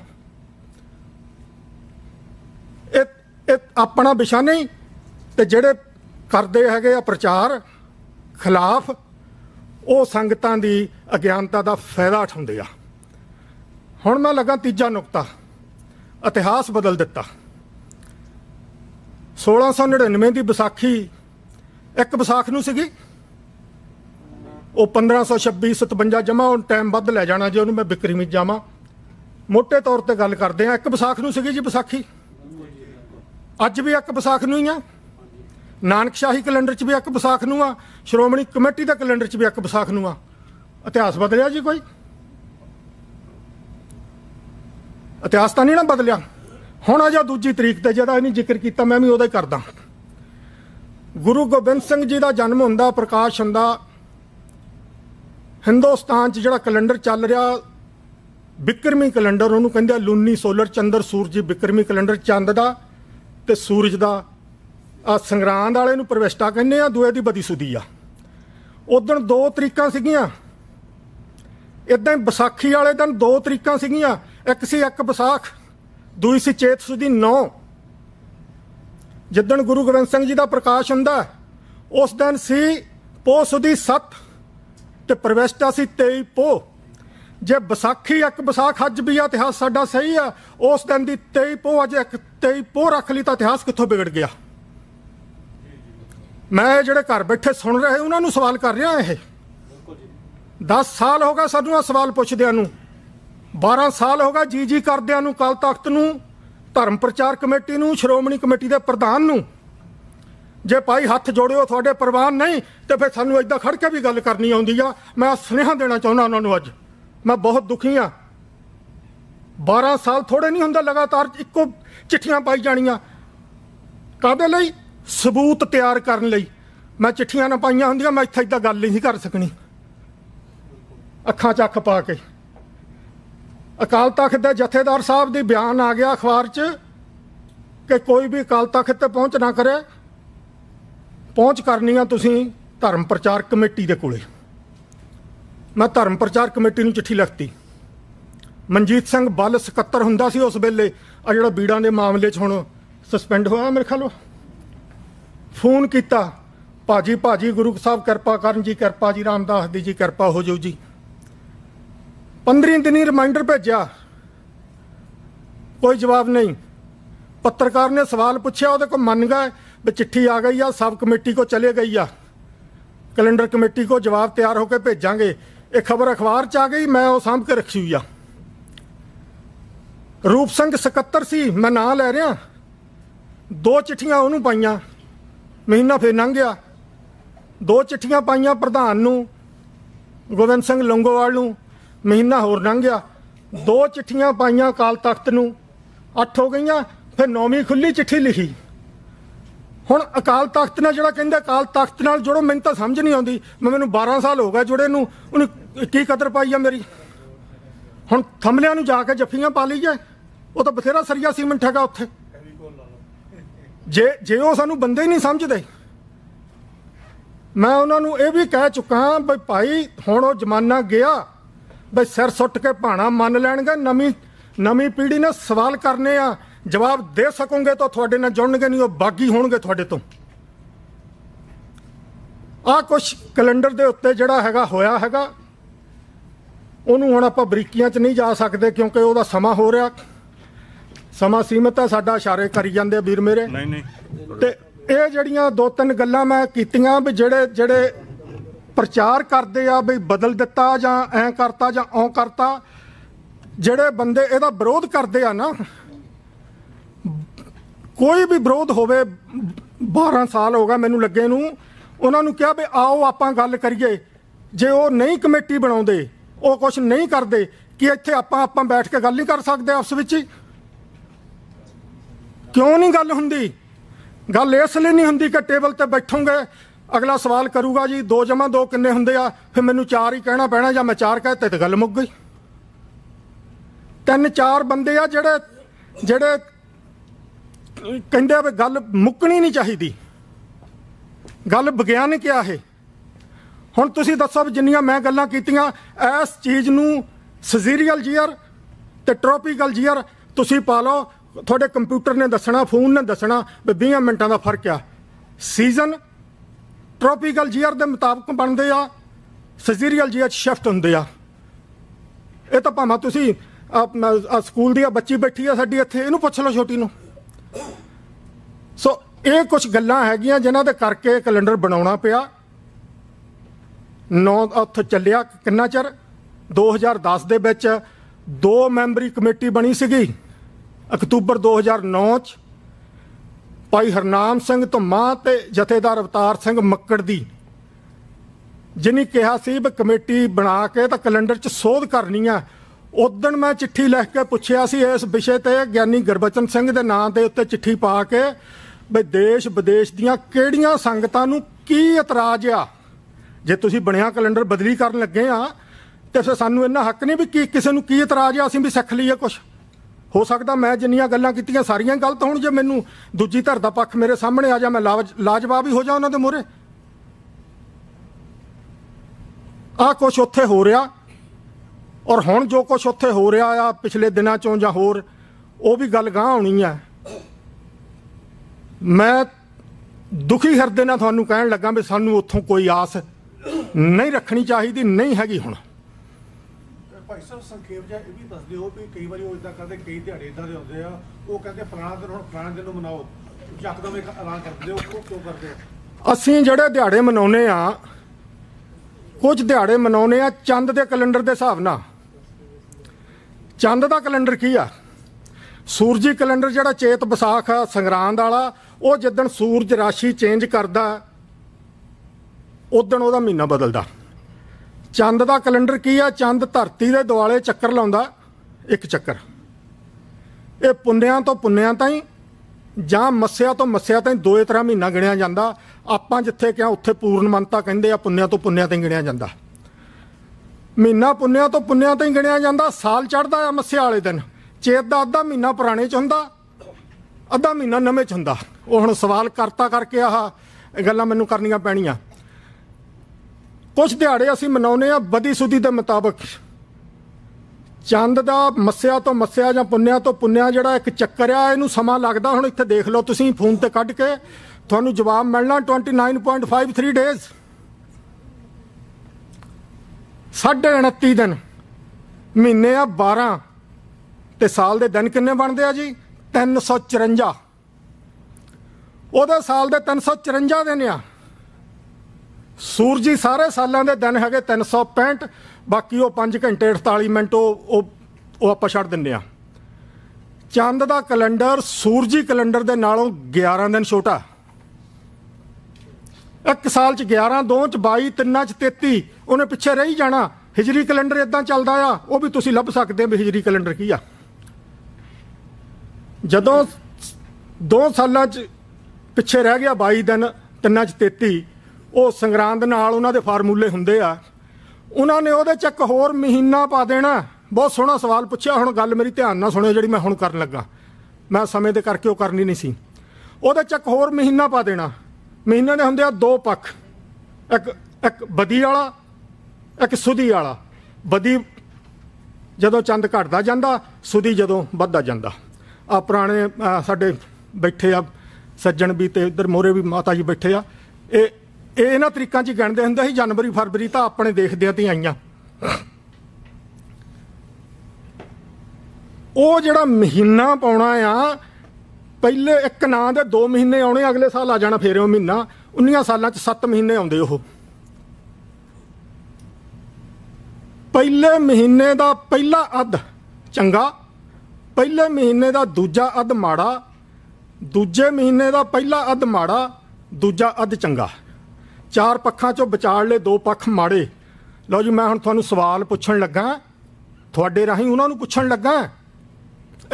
ਇਹ ਇਹ ਆਪਣਾ ਵਿਸ਼ਾ ਨਹੀਂ ਤੇ ਜਿਹੜੇ ਕਰਦੇ ਹੈਗੇ ਆ ਪ੍ਰਚਾਰ ਖਿਲਾਫ ਉਹ ਸੰਗਤਾਂ ਦੀ ਅਗਿਆਨਤਾ ਦਾ ਫਾਇਦਾ ਉਠਾਉਂਦੇ ਆ ਹੁਣ ਮੈਂ ਲੱਗਾ ਤੀਜਾ ਨੁਕਤਾ ਇਤਿਹਾਸ ਬਦਲ ਦਿੱਤਾ 1699 ਦੀ ਵਿਸਾਖੀ ਇੱਕ ਵਿਸਾਖ ਨੂੰ ਸੀਗੀ ਉਹ 1526 57 ਜਮਾ ਉਹ ਟਾਈਮ ਵੱਧ ਲੈ ਜਾਣਾ ਜੇ ਉਹਨੂੰ ਮੈਂ ਬਿਕਰੀ ਵਿੱਚ ਜਾਵਾਂ ਮੋٹے ਤੌਰ ਤੇ ਗੱਲ ਕਰਦੇ ਆ ਇੱਕ ਵਿਸਾਖ ਨੂੰ ਸੀਗੀ ਜੀ ਵਿਸਾਖੀ ਅੱਜ ਵੀ ਇੱਕ ਵਿਸਾਖ ਨੂੰ ਹੀ ਆ ਨਾਨਕਸ਼ਾਹੀ ਕੈਲੰਡਰ 'ਚ ਵੀ ਇੱਕ ਵਿਸਾਖ ਨੂੰ ਆ ਸ਼੍ਰੋਮਣੀ ਕਮੇਟੀ ਦਾ ਕੈਲੰਡਰ 'ਚ ਵੀ ਇੱਕ ਵਿਸਾਖ ਨੂੰ ਆ ਇਤਿਹਾਸ ਬਦਲਿਆ ਜੀ ਕੋਈ ਇਤਿਹਾਸ ਤਾਂ ਨਹੀਂ ਨਾ ਬਦਲਿਆ ਹੁਣ ਆ ਜਾ ਦੂਜੀ ਤਰੀਕ ਤੇ ਜਿਹੜਾ ਇਹਨੇ ਜ਼ਿਕਰ ਕੀਤਾ ਮੈਂ ਵੀ ਉਹਦਾ ਹੀ ਕਰਦਾ ਗੁਰੂ ਗੋਬਿੰਦ ਸਿੰਘ ਜੀ ਦਾ ਜਨਮ ਹੁੰਦਾ ਪ੍ਰਕਾਸ਼ ਹੁੰਦਾ ਹਿੰਦੁਸਤਾਨ 'ਚ ਜਿਹੜਾ ਕੈਲੰਡਰ ਚੱਲ ਰਿਹਾ ਬਿਕਰਮੀ ਕੈਲੰਡਰ ਉਹਨੂੰ ਕਹਿੰਦੇ ਆ ਲੂਨੀ ਸੋਲਰ ਚੰਦਰ ਸੂਰਜੀ ਬਿਕਰਮੀ ਕੈਲੰਡਰ ਚੰਦ ਦਾ ਤੇ ਸੂਰਜ ਦਾ ਆ ਸੰਗਰਾਂਦ ਵਾਲੇ ਨੂੰ ਪ੍ਰਵਿਸ਼ਟਾ ਕਹਿੰਦੇ ਆ ਦੂਏ ਦੀ ਬਦੀ ਸੁਦੀ ਆ ਉਦੋਂ ਦੋ ਤਰੀਕਾਂ ਸੀਗੀਆਂ ਇਦਾਂ ਵਿਸਾਖੀ ਵਾਲੇ ਦਿਨ ਦੋ ਤਰੀਕਾਂ ਸੀਗੀਆਂ ਇੱਕ ਸੀ ਇੱਕ ਵਿਸਾਖ ਦੂਈ ਸੀ ਚੇਤ ਸੁਦੀ 9 ਜਦੋਂ ਗੁਰੂ ਗੋਬਿੰਦ ਸਿੰਘ ਜੀ ਦਾ ਪ੍ਰਕਾਸ਼ ਹੁੰਦਾ ਉਸ ਦਿਨ ਸੀ ਪੋ ਸੁਦੀ 7 ਤੇ ਪ੍ਰਵੇਸ਼ਤਾ ਸੀ 23 ਪੋ ਜੇ ਵਿਸਾਖੀ ਇੱਕ ਵਿਸਾਖ ਅੱਜ ਵੀ ਆ ਇਤਿਹਾਸ ਸਾਡਾ ਸਹੀ ਆ ਉਸ ਦਿਨ ਦੀ 23 ਪੋ ਅੱਜ ਇੱਕ 23 ਪੋ ਰੱਖ ਲਈ ਤਾਂ ਇਤਿਹਾਸ ਕਿੱਥੋਂ ਵਿਗੜ ਗਿਆ ਮੈਂ ਜਿਹੜੇ ਘਰ ਬੈਠੇ ਸੁਣ ਰਹੇ ਉਹਨਾਂ ਨੂੰ ਸਵਾਲ ਕਰ ਰਿਹਾ ਇਹ 10 ਸਾਲ ਹੋ ਗਏ ਸਾਨੂੰ ਆ ਸਵਾਲ ਪੁੱਛਦਿਆਂ ਨੂੰ 12 ਸਾਲ ਹੋ ਗਏ ਜੀ ਜੀ ਕਰਦਿਆਂ ਨੂੰ ਕਲ ਤਖਤ ਨੂੰ ਧਰਮ ਪ੍ਰਚਾਰ ਕਮੇਟੀ ਨੂੰ ਸ਼੍ਰੋਮਣੀ ਕਮੇਟੀ ਦੇ ਪ੍ਰਧਾਨ ਨੂੰ ਜੇ ਭਾਈ ਹੱਥ ਜੋੜਿਓ ਤੁਹਾਡੇ ਪ੍ਰਵਾਨ ਨਹੀਂ ਤੇ ਫਿਰ ਸਾਨੂੰ ਇਦਾਂ ਖੜ ਕੇ ਵੀ ਗੱਲ ਕਰਨੀ ਆਉਂਦੀ ਆ ਮੈਂ ਸੁਨੇਹਾ ਦੇਣਾ ਚਾਹੁੰਦਾ ਉਹਨਾਂ ਨੂੰ ਅੱਜ ਮੈਂ ਬਹੁਤ ਦੁਖੀ ਆ 12 ਸਾਲ ਥੋੜੇ ਨਹੀਂ ਹੁੰਦਾ ਲਗਾਤਾਰ ਇੱਕੋ ਚਿੱਠੀਆਂ ਪਾਈ ਜਾਣੀਆਂ ਕਾਦੇ ਲਈ ਸਬੂਤ ਤਿਆਰ ਕਰਨ ਲਈ ਮੈਂ ਚਿੱਠੀਆਂ ਨਾ ਪਾਈਆਂ ਹੁੰਦੀਆਂ ਮੈਂ ਇੱਥੇ ਇਦਾਂ ਗੱਲ ਨਹੀਂ ਕਰ ਸਕਣੀ ਅੱਖਾਂ 'ਚ ਅੱਖ ਪਾ ਕੇ ਅਕਾਲ ਤਖਤ ਦੇ ਜਥੇਦਾਰ ਸਾਹਿਬ ਦੀ ਬਿਆਨ ਆ ਗਿਆ ਅਖਬਾਰ 'ਚ ਕਿ ਕੋਈ ਵੀ ਅਕਾਲ ਤਖਤ ਤੇ ਪਹੁੰਚ ਨਾ ਕਰੇ ਪਹੁੰਚ ਕਰਨੀ ਆ ਤੁਸੀਂ ਧਰਮ ਪ੍ਰਚਾਰ ਕਮੇਟੀ ਦੇ ਕੋਲੇ ਮੈਂ ਧਰਮ ਪ੍ਰਚਾਰ ਕਮੇਟੀ ਨੂੰ ਚਿੱਠੀ ਲਿਖਤੀ ਮਨਜੀਤ ਸਿੰਘ ਬੱਲ ਸਕੱਤਰ ਹੁੰਦਾ ਸੀ ਉਸ ਵੇਲੇ ਆ ਜਿਹੜਾ ਬੀੜਾਂ ਦੇ ਮਾਮਲੇ 'ਚ ਹੁਣ ਸਸਪੈਂਡ ਹੋਇਆ ਮੇਰੇ ਖਿਆਲ ਫੋਨ ਕੀਤਾ ਭਾਜੀ ਭਾਜੀ ਗੁਰੂ ਸਾਹਿਬ ਕਿਰਪਾ ਕਰਨ ਜੀ ਕਿਰਪਾ ਜੀ ਰਾਮਦਾਸ ਦੀ ਜੀ ਕਿਰਪਾ ਹੋ ਜੂ ਜੀ 15 ਦਿਨੀ ਰਿਮਾਈਂਡਰ ਭੇਜਿਆ ਕੋਈ ਜਵਾਬ ਨਹੀਂ ਪੱਤਰਕਾਰ ਨੇ ਸਵਾਲ ਪੁੱਛਿਆ ਉਹਦੇ ਕੋ ਮੰਨ ਗਿਆ ਵੀ ਚਿੱਠੀ ਆ ਗਈ ਆ ਸਬ ਕਮੇਟੀ ਕੋ ਚਲੇ ਗਈ ਆ ਕੈਲੰਡਰ ਕਮੇਟੀ ਕੋ ਜਵਾਬ ਤਿਆਰ ਹੋ ਕੇ ਭੇਜਾਂਗੇ ਇਹ ਖਬਰ ਅਖਬਾਰ ਚ ਆ ਗਈ ਮੈਂ ਉਹ ਸੰਭ ਕੇ ਰੱਖੀ ਹੋਈ ਆ ਰੂਪ ਸਿੰਘ ਸਕੱਤਰ ਸੀ ਮੈਂ ਨਾਂ ਲੈ ਰਿਆਂ ਦੋ ਚਿੱਠੀਆਂ ਉਹਨੂੰ ਪਾਈਆਂ ਮਹੀਨਾ ਫੇਰ ਲੰਘ ਗਿਆ ਦੋ ਚਿੱਠੀਆਂ ਪਾਈਆਂ ਪ੍ਰਧਾਨ ਨੂੰ ਗੋਵਿੰਦ ਸਿੰਘ ਲੰਗੋਵਾਲ ਨੂੰ ਮਹੀਨਾ ਹੋਰ ਲੰਘ ਗਿਆ ਦੋ ਚਿੱਠੀਆਂ ਪਾਈਆਂ ਕਾਲ ਤਖਤ ਨੂੰ ਅੱਠ ਹੋ ਗਈਆਂ ਫਿਰ ਨੌਵੀਂ ਖੁੱਲੀ ਚਿੱਠੀ ਲਿਖੀ ਹੁਣ ਅਕਾਲ ਤਖਤ ਨਾਲ ਜਿਹੜਾ ਕਹਿੰਦਾ ਅਕਾਲ ਤਖਤ ਨਾਲ ਜੁੜੋ ਮੈਨੂੰ ਤਾਂ ਸਮਝ ਨਹੀਂ ਆਉਂਦੀ ਮੈਂ ਮੈਨੂੰ 12 ਸਾਲ ਹੋ ਗਏ ਜੁੜੇ ਨੂੰ ਉਹਨੇ ਕੀ ਕਦਰ ਪਾਈ ਆ ਮੇਰੀ ਹੁਣ ਥੰਮਲਿਆਂ ਨੂੰ ਜਾ ਕੇ ਜੱਫੀਆਂ ਪਾ ਲਈਏ ਉਹ ਤਾਂ ਬਥੇਰਾ ਸਰੀਆ ਸੀਮੈਂਟ ਹੈਗਾ ਉੱਥੇ ਜੇ ਜੇ ਉਹ ਸਾਨੂੰ ਬੰਦੇ ਹੀ ਨਹੀਂ ਸਮਝਦੇ ਮੈਂ ਉਹਨਾਂ ਨੂੰ ਇਹ ਵੀ ਕਹਿ ਚੁੱਕਾ ਹਾਂ ਵੀ ਭਾਈ ਹੁਣ ਉਹ ਜ਼ਮਾਨਾ ਗਿਆ ਬਈ ਸਿਰ ਸੁੱਟ ਕੇ ਭਾਣਾ ਮੰਨ ਲੈਣਗੇ ਨਵੀਂ ਨਵੀਂ ਪੀੜ੍ਹੀ ਨੇ ਸਵਾਲ ਕਰਨੇ ਆ ਜਵਾਬ ਦੇ ਸਕੋਗੇ ਤਾਂ ਤੁਹਾਡੇ ਨਾਲ ਜੁੜਨਗੇ ਨਹੀਂ ਉਹ ਬਾਗੀ ਹੋਣਗੇ ਤੁਹਾਡੇ ਤੋਂ ਆ ਕੁਛ ਕੈਲੰਡਰ ਦੇ ਉੱਤੇ ਜਿਹੜਾ ਹੈਗਾ ਹੋਇਆ ਹੈਗਾ ਉਹਨੂੰ ਹੁਣ ਆਪਾਂ ਬਰੀਕੀਆਂ 'ਚ ਨਹੀਂ ਜਾ ਸਕਦੇ ਕਿਉਂਕਿ ਉਹਦਾ ਸਮਾਂ ਹੋ ਰਿਹਾ ਸਮਾਂ ਸੀਮਤ ਹੈ ਸਾਡਾ ਇਸ਼ਾਰੇ ਕਰੀ ਜਾਂਦੇ ਵੀਰ ਮੇਰੇ ਨਹੀਂ ਨਹੀਂ ਤੇ ਇਹ ਜਿਹੜੀਆਂ ਦੋ ਤਿੰਨ ਗੱਲਾਂ ਮੈਂ ਕੀਤੀਆਂ ਵੀ ਜਿਹੜੇ ਜਿਹੜੇ ਪ੍ਰਚਾਰ ਕਰਦੇ ਆ ਬਈ ਬਦਲ ਦਿੱਤਾ ਜਾਂ ਐ ਕਰਤਾ ਜਾਂ ਔ ਕਰਤਾ ਜਿਹੜੇ ਬੰਦੇ ਇਹਦਾ ਵਿਰੋਧ ਕਰਦੇ ਆ ਨਾ ਕੋਈ ਵੀ ਵਿਰੋਧ ਹੋਵੇ 12 ਸਾਲ ਹੋ ਗਿਆ ਮੈਨੂੰ ਲੱਗੇ ਨੂੰ ਉਹਨਾਂ ਨੂੰ ਕਿਹਾ ਵੀ ਆਓ ਆਪਾਂ ਗੱਲ ਕਰੀਏ ਜੇ ਉਹ ਨਹੀਂ ਕਮੇਟੀ ਬਣਾਉਂਦੇ ਉਹ ਕੁਝ ਨਹੀਂ ਕਰਦੇ ਕਿ ਇੱਥੇ ਆਪਾਂ ਆਪਾਂ ਬੈਠ ਕੇ ਗੱਲ ਨਹੀਂ ਕਰ ਸਕਦੇ ਆਪਸ ਵਿੱਚ ਕਿਉਂ ਨਹੀਂ ਗੱਲ ਹੁੰਦੀ ਗੱਲ ਇਸ ਲਈ ਨਹੀਂ ਹੁੰਦੀ ਕਿ ਟੇਬਲ ਤੇ ਬੈਠੋਗੇ ਅਗਲਾ ਸਵਾਲ ਕਰੂਗਾ ਜੀ 2 ਜਮਾ 2 ਕਿੰਨੇ ਹੁੰਦੇ ਆ ਫਿਰ ਮੈਨੂੰ 4 ਹੀ ਕਹਿਣਾ ਪੈਣਾ ਜਾਂ ਮੈਂ 4 ਕਹਤੇ ਤੇ ਗੱਲ ਮੁੱਕ ਗਈ ਤਿੰਨ ਚਾਰ ਬੰਦੇ ਆ ਜਿਹੜੇ ਜਿਹੜੇ ਕਹਿੰਦੇ ਆ ਵੀ ਗੱਲ ਮੁੱਕਣੀ ਨਹੀਂ ਚਾਹੀਦੀ ਗੱਲ ਵਿਗਿਆਨਕ ਆ ਇਹ ਹੁਣ ਤੁਸੀਂ ਦੱਸੋ ਵੀ ਜਿੰਨੀਆਂ ਮੈਂ ਗੱਲਾਂ ਕੀਤੀਆਂ ਇਸ ਚੀਜ਼ ਨੂੰ ਸਜ਼ੀਰੀਅਲ ਜੀਅਰ ਤੇ ਟ੍ਰੋਪੀਕਲ ਜੀਅਰ ਤੁਸੀਂ ਪਾ ਲਓ ਤੁਹਾਡੇ ਕੰਪਿਊਟਰ ਨੇ ਦੱਸਣਾ ਫੋਨ ਨੇ ਦੱਸਣਾ ਵੀ 20 ਮਿੰਟਾਂ ਦਾ ਫਰਕ ਆ ਸੀਜ਼ਨ ਟ੍ਰੋਪੀਕਲ ਜੀਅਰ ਦੇ ਮੁਤਾਬਕ ਬਣਦੇ ਆ ਸਜ਼ੀਰੀਅਲ ਜੀਅਰ ਸ਼ਿਫਟ ਹੁੰਦੇ ਆ ਇਹ ਤਾਂ ਭਾਵੇਂ ਤੁਸੀਂ ਸਕੂਲ ਦੀ ਬੱਚੀ ਬੈਠੀ ਆ ਸਾਡੀ ਇੱਥੇ ਇਹਨੂੰ ਪੁੱਛ ਲਓ ਛੋਟੀ ਨੂੰ ਸੋ ਇਹ ਕੁਝ ਗੱਲਾਂ ਹੈਗੀਆਂ ਜਿਨ੍ਹਾਂ ਦੇ ਕਰਕੇ ਕੈਲੰਡਰ ਬਣਾਉਣਾ ਪਿਆ ਨੌ ਉੱਥੇ ਚੱਲਿਆ ਕਿੰਨਾ ਚਿਰ 2010 ਦੇ ਵਿੱਚ ਦੋ ਮੈਂਬਰੀ ਕਮੇਟੀ ਬਣੀ ਸੀਗੀ ਅਕਤੂਬਰ 2009 ਚ ਭਾਈ ਹਰਨਾਮ ਸਿੰਘ ਧੁੰਮਾ ਤੇ ਜਥੇਦਾਰ ਅਵਤਾਰ ਸਿੰਘ ਮੱਕੜ ਦੀ ਜਿਨੀ ਕਿਹਾ ਸੀ ਵੀ ਕਮੇਟੀ ਬਣਾ ਕੇ ਤਾਂ ਕੈਲੰਡਰ 'ਚ ਸੋਧ ਕਰਨੀ ਆ ਉਦੋਂ ਮੈਂ ਚਿੱਠੀ ਲਿਖ ਕੇ ਪੁੱਛਿਆ ਸੀ ਇਸ ਵਿਸ਼ੇ ਤੇ ਗਿਆਨੀ ਗਰਬਚਨ ਸਿੰਘ ਦੇ ਨਾਂ ਦੇ ਉੱਤੇ ਚਿੱਠੀ ਪਾ ਕੇ ਵੀ ਦੇਸ਼ ਵਿਦੇਸ਼ ਦੀਆਂ ਕਿਹੜੀਆਂ ਸੰਗਤਾਂ ਨੂੰ ਕੀ ਇਤਰਾਜ਼ ਆ ਜੇ ਤੁਸੀਂ ਬਣਿਆ ਕੈਲੰਡਰ ਬਦਲੀ ਕਰਨ ਲੱਗੇ ਆ ਤੇ ਸਾਨੂੰ ਇੰਨਾ ਹੱਕ ਨਹੀਂ ਵੀ ਕਿਸੇ ਨੂੰ ਕੀ ਇਤਰਾਜ਼ ਆ ਅਸੀਂ ਵੀ ਸਿੱਖ ਲਈਏ ਕੁਝ ਹੋ ਸਕਦਾ ਮੈਂ ਜਿੰਨੀਆਂ ਗੱਲਾਂ ਕੀਤੀਆਂ ਸਾਰੀਆਂ ਗਲਤ ਹੋਣ ਜੇ ਮੈਨੂੰ ਦੂਜੀ ਧਰ ਦਾ ਪੱਖ ਮੇਰੇ ਸਾਹਮਣੇ ਆ ਜਾ ਮੈਂ ਲਾਜਵਾਬ ਹੀ ਹੋ ਜਾ ਉਹਨਾਂ ਦੇ ਮੂਹਰੇ ਆ ਕੁਝ ਉੱਥੇ ਹੋ ਰਿਹਾ ਔਰ ਹੁਣ ਜੋ ਕੁਝ ਉੱਥੇ ਹੋ ਰਿਹਾ ਆ ਪਿਛਲੇ ਦਿਨਾਂ ਚੋਂ ਜਾਂ ਹੋਰ ਉਹ ਵੀ ਗੱਲ ਗਾਂ ਆਉਣੀ ਆ ਮੈਂ ਦੁਖੀ ਹਿਰਦੇ ਨਾਲ ਤੁਹਾਨੂੰ ਕਹਿਣ ਲੱਗਾ ਵੀ ਸਾਨੂੰ ਉੱਥੋਂ ਕੋਈ ਆਸ ਨਹੀਂ ਰੱਖਣੀ ਚਾਹੀਦੀ ਨਹੀਂ ਹੈਗੀ ਹੁਣ ਭਾਈ ਸਾਹਿਬ ਸੰਖੇਪ ਜਿਹਾ ਇਹ ਵੀ ਦੱਸ ਦਿਓ ਵੀ ਕਈ ਵਾਰੀ ਉਹ ਇਦਾਂ ਕਰਦੇ ਕਈ ਦਿਹਾੜੇ ਇਦਾਂ ਦੇ ਹੁੰਦੇ ਆ ਉਹ ਕਹਿੰਦੇ ਫਲਾਣਾ ਦਿਨ ਹੁਣ ਫਲਾਣਾ ਦਿਨ ਨੂੰ ਮਨਾਓ ਯਕਦਮ ਇੱਕ ਐਲਾਨ ਕਰਦੇ ਹੋ ਉਹ ਕਿਉਂ ਕਰਦੇ ਅਸੀਂ ਜਿਹੜੇ ਦਿਹਾੜੇ ਮਨਾਉਨੇ ਆ ਕੁਝ ਦਿਹਾੜੇ ਮਨਾਉਨੇ ਆ ਚੰਦ ਦੇ ਕੈਲੰਡਰ ਦੇ ਹਿਸਾਬ ਨਾਲ ਚੰਦ ਦਾ ਕੈਲੰਡਰ ਕੀ ਆ ਸੂਰਜੀ ਕੈਲੰਡਰ ਜਿਹੜਾ ਚੇਤ ਵਿਸਾਖ ਆ ਸੰਗਰਾਂਦ ਵਾਲਾ ਉਹ ਜਿੱਦਣ ਸੂਰਜ ਰਾਸ਼ੀ ਚੇਂਜ ਕਰਦਾ ਉਦੋਂ ਉਹਦਾ ਮਹੀਨਾ ਬਦਲਦਾ ਚੰਦ ਦਾ ਕੈਲੰਡਰ ਕੀ ਆ ਚੰਦ ਧਰਤੀ ਦੇ ਦੁਆਲੇ ਚੱਕਰ ਲਾਉਂਦਾ ਇੱਕ ਚੱਕਰ ਇਹ ਪੁੰਨਿਆਂ ਤੋਂ ਪੁੰਨਿਆਂ ਤਾਈਂ ਜਾਂ ਮੱਸਿਆ ਤੋਂ ਮੱਸਿਆ ਤਾਈਂ ਦੋਏ ਤਰ੍ਹਾਂ ਮਹੀਨਾ ਗਿਣਿਆ ਜਾਂਦਾ ਆਪਾਂ ਜਿੱਥੇ ਕਿਹਾ ਉੱਥੇ ਪੂਰਨਮੰਤਾ ਕਹਿੰਦੇ ਆ ਪੁੰਨਿਆਂ ਤੋਂ ਪੁੰਨਿਆਂ ਤਾਈਂ ਗਿਣਿਆ ਜਾਂਦਾ ਮਹੀਨਾ ਪੁੰਨਿਆਂ ਤੋਂ ਪੁੰਨਿਆਂ ਤਾਈਂ ਗਿਣਿਆ ਜਾਂਦਾ ਸਾਲ ਚੜਦਾ ਆ ਮੱਸਿਆ ਵਾਲੇ ਦਿਨ ਚੇਤ ਦਾ ਅੱਧਾ ਮਹੀਨਾ ਪੁਰਾਣੇ ਚ ਹੁੰਦਾ ਅੱਧਾ ਮਹੀਨਾ ਨਵੇਂ ਚ ਹੁੰਦਾ ਉਹ ਹੁਣ ਸਵਾਲ ਕਰਤਾ ਕਰਕੇ ਆਹ ਗੱਲਾਂ ਮੈਨੂੰ ਕਰਨੀਆਂ ਪੈਣੀਆਂ ਕੁਝ ਦਿਹਾੜੇ ਅਸੀਂ ਮਨਾਉਨੇ ਆ ਬਦੀ ਸੁਦੀ ਦੇ ਮੁਤਾਬਕ ਚੰਦ ਦਾ ਮੱਸਿਆ ਤੋਂ ਮੱਸਿਆ ਜਾਂ ਪੁੰਨਿਆ ਤੋਂ ਪੁੰਨਿਆ ਜਿਹੜਾ ਇੱਕ ਚੱਕਰ ਆ ਇਹਨੂੰ ਸਮਾਂ ਲੱਗਦਾ ਹੁਣ ਇੱਥੇ ਦੇਖ ਲਓ ਤੁਸੀਂ ਫੋਨ ਤੇ ਕੱਢ ਕੇ ਤੁਹਾਨੂੰ ਜਵਾਬ ਮਿਲਣਾ 29.53 ਡੇਜ਼ 29 ਦਿਨ ਮਹੀਨੇ ਆ 12 ਤੇ ਸਾਲ ਦੇ ਦਿਨ ਕਿੰਨੇ ਬਣਦੇ ਆ ਜੀ 354 ਉਹਦੇ ਸਾਲ ਦੇ 354 ਦਿਨ ਆ ਸੂਰਜ ਜੀ ਸਾਰੇ ਸਾਲਾਂ ਦੇ ਦਿਨ ਹੈਗੇ 365 ਬਾਕੀ ਉਹ 5 ਘੰਟੇ 48 ਮਿੰਟ ਉਹ ਉਹ ਆਪਾਂ ਛੱਡ ਦਿੰਨੇ ਆ ਚੰਦ ਦਾ ਕੈਲੰਡਰ ਸੂਰਜੀ ਕੈਲੰਡਰ ਦੇ ਨਾਲੋਂ 11 ਦਿਨ ਛੋਟਾ ਇੱਕ ਸਾਲ ਚ 11 2 ਚ 22 3 ਚ 33 ਉਹਨੇ ਪਿੱਛੇ ਰਹੀ ਜਾਣਾ ਹਿਜਰੀ ਕੈਲੰਡਰ ਇਦਾਂ ਚੱਲਦਾ ਆ ਉਹ ਵੀ ਤੁਸੀਂ ਲੱਭ ਸਕਦੇ ਹੋ ਹਿਜਰੀ ਕੈਲੰਡਰ ਕੀ ਆ ਜਦੋਂ 2 ਸਾਲਾਂ ਚ ਪਿੱਛੇ ਰਹਿ ਗਿਆ 22 ਦਿਨ 3 ਚ 33 ਉਹ ਸੰਗਰਾਂਦ ਨਾਲ ਉਹਨਾਂ ਦੇ ਫਾਰਮੂਲੇ ਹੁੰਦੇ ਆ ਉਹਨਾਂ ਨੇ ਉਹਦੇ ਚ ਇੱਕ ਹੋਰ ਮਹੀਨਾ ਪਾ ਦੇਣਾ ਬਹੁਤ ਸੋਹਣਾ ਸਵਾਲ ਪੁੱਛਿਆ ਹੁਣ ਗੱਲ ਮੇਰੀ ਧਿਆਨ ਨਾਲ ਸੁਣਿਓ ਜਿਹੜੀ ਮੈਂ ਹੁਣ ਕਰਨ ਲੱਗਾ ਮੈਂ ਸਮੇਂ ਦੇ ਕਰਕੇ ਉਹ ਕਰਨੀ ਨਹੀਂ ਸੀ ਉਹਦੇ ਚ ਇੱਕ ਹੋਰ ਮਹੀਨਾ ਪਾ ਦੇਣਾ ਮਹੀਨੇ ਦੇ ਹੁੰਦੇ ਆ ਦੋ ਪੱਖ ਇੱਕ ਇੱਕ ਬਦੀ ਵਾਲਾ ਇੱਕ ਸੁਦੀ ਵਾਲਾ ਬਦੀ ਜਦੋਂ ਚੰਦ ਘਟਦਾ ਜਾਂਦਾ ਸੁਦੀ ਜਦੋਂ ਵੱਧਦਾ ਜਾਂਦਾ ਆ ਪੁਰਾਣੇ ਸਾਡੇ ਬੈਠੇ ਆ ਸੱਜਣ ਵੀ ਤੇ ਇਧਰ ਮੋਰੇ ਵੀ ਮਾਤਾ ਜੀ ਬੈਠੇ ਆ ਇਹ ਇਹ ਇਹਨਾਂ ਤਰੀਕਾਂ 'ਚ ਗਿਣਦੇ ਹੁੰਦੇ ਸੀ ਜਨਵਰੀ ਫਰਵਰੀ ਤਾਂ ਆਪਣੇ ਦੇਖਦੇ ਆ ਤੇ ਆਈਆਂ ਉਹ ਜਿਹੜਾ ਮਹੀਨਾ ਪਾਉਣਾ ਆ ਪਹਿਲੇ ਇੱਕ ਨਾਂ ਦੇ 2 ਮਹੀਨੇ ਆਉਣੇ ਅਗਲੇ ਸਾਲ ਆ ਜਾਣਾ ਫੇਰ ਉਹ ਮਹੀਨਾ 19 ਸਾਲਾਂ 'ਚ 7 ਮਹੀਨੇ ਆਉਂਦੇ ਉਹ ਪਹਿਲੇ ਮਹੀਨੇ ਦਾ ਪਹਿਲਾ ਅੱਧ ਚੰਗਾ ਪਹਿਲੇ ਮਹੀਨੇ ਦਾ ਦੂਜਾ ਅੱਧ ਮਾੜਾ ਦੂਜੇ ਮਹੀਨੇ ਦਾ ਪਹਿਲਾ ਅੱਧ ਮਾੜਾ ਦੂਜਾ ਅੱਧ ਚੰਗਾ ਚਾਰ ਪੱਖਾਂ ਚੋਂ ਲੈ ਦੋ ਪੱਖ ਮਾੜੇ ਲਓ ਜੀ ਮੈਂ ਹੁਣ ਤੁਹਾਨੂੰ ਸਵਾਲ ਪੁੱਛਣ ਲੱਗਾ ਤੁਹਾਡੇ ਰਾਹੀਂ ਉਹਨਾਂ ਨੂੰ ਪੁੱਛਣ ਲੱਗਾ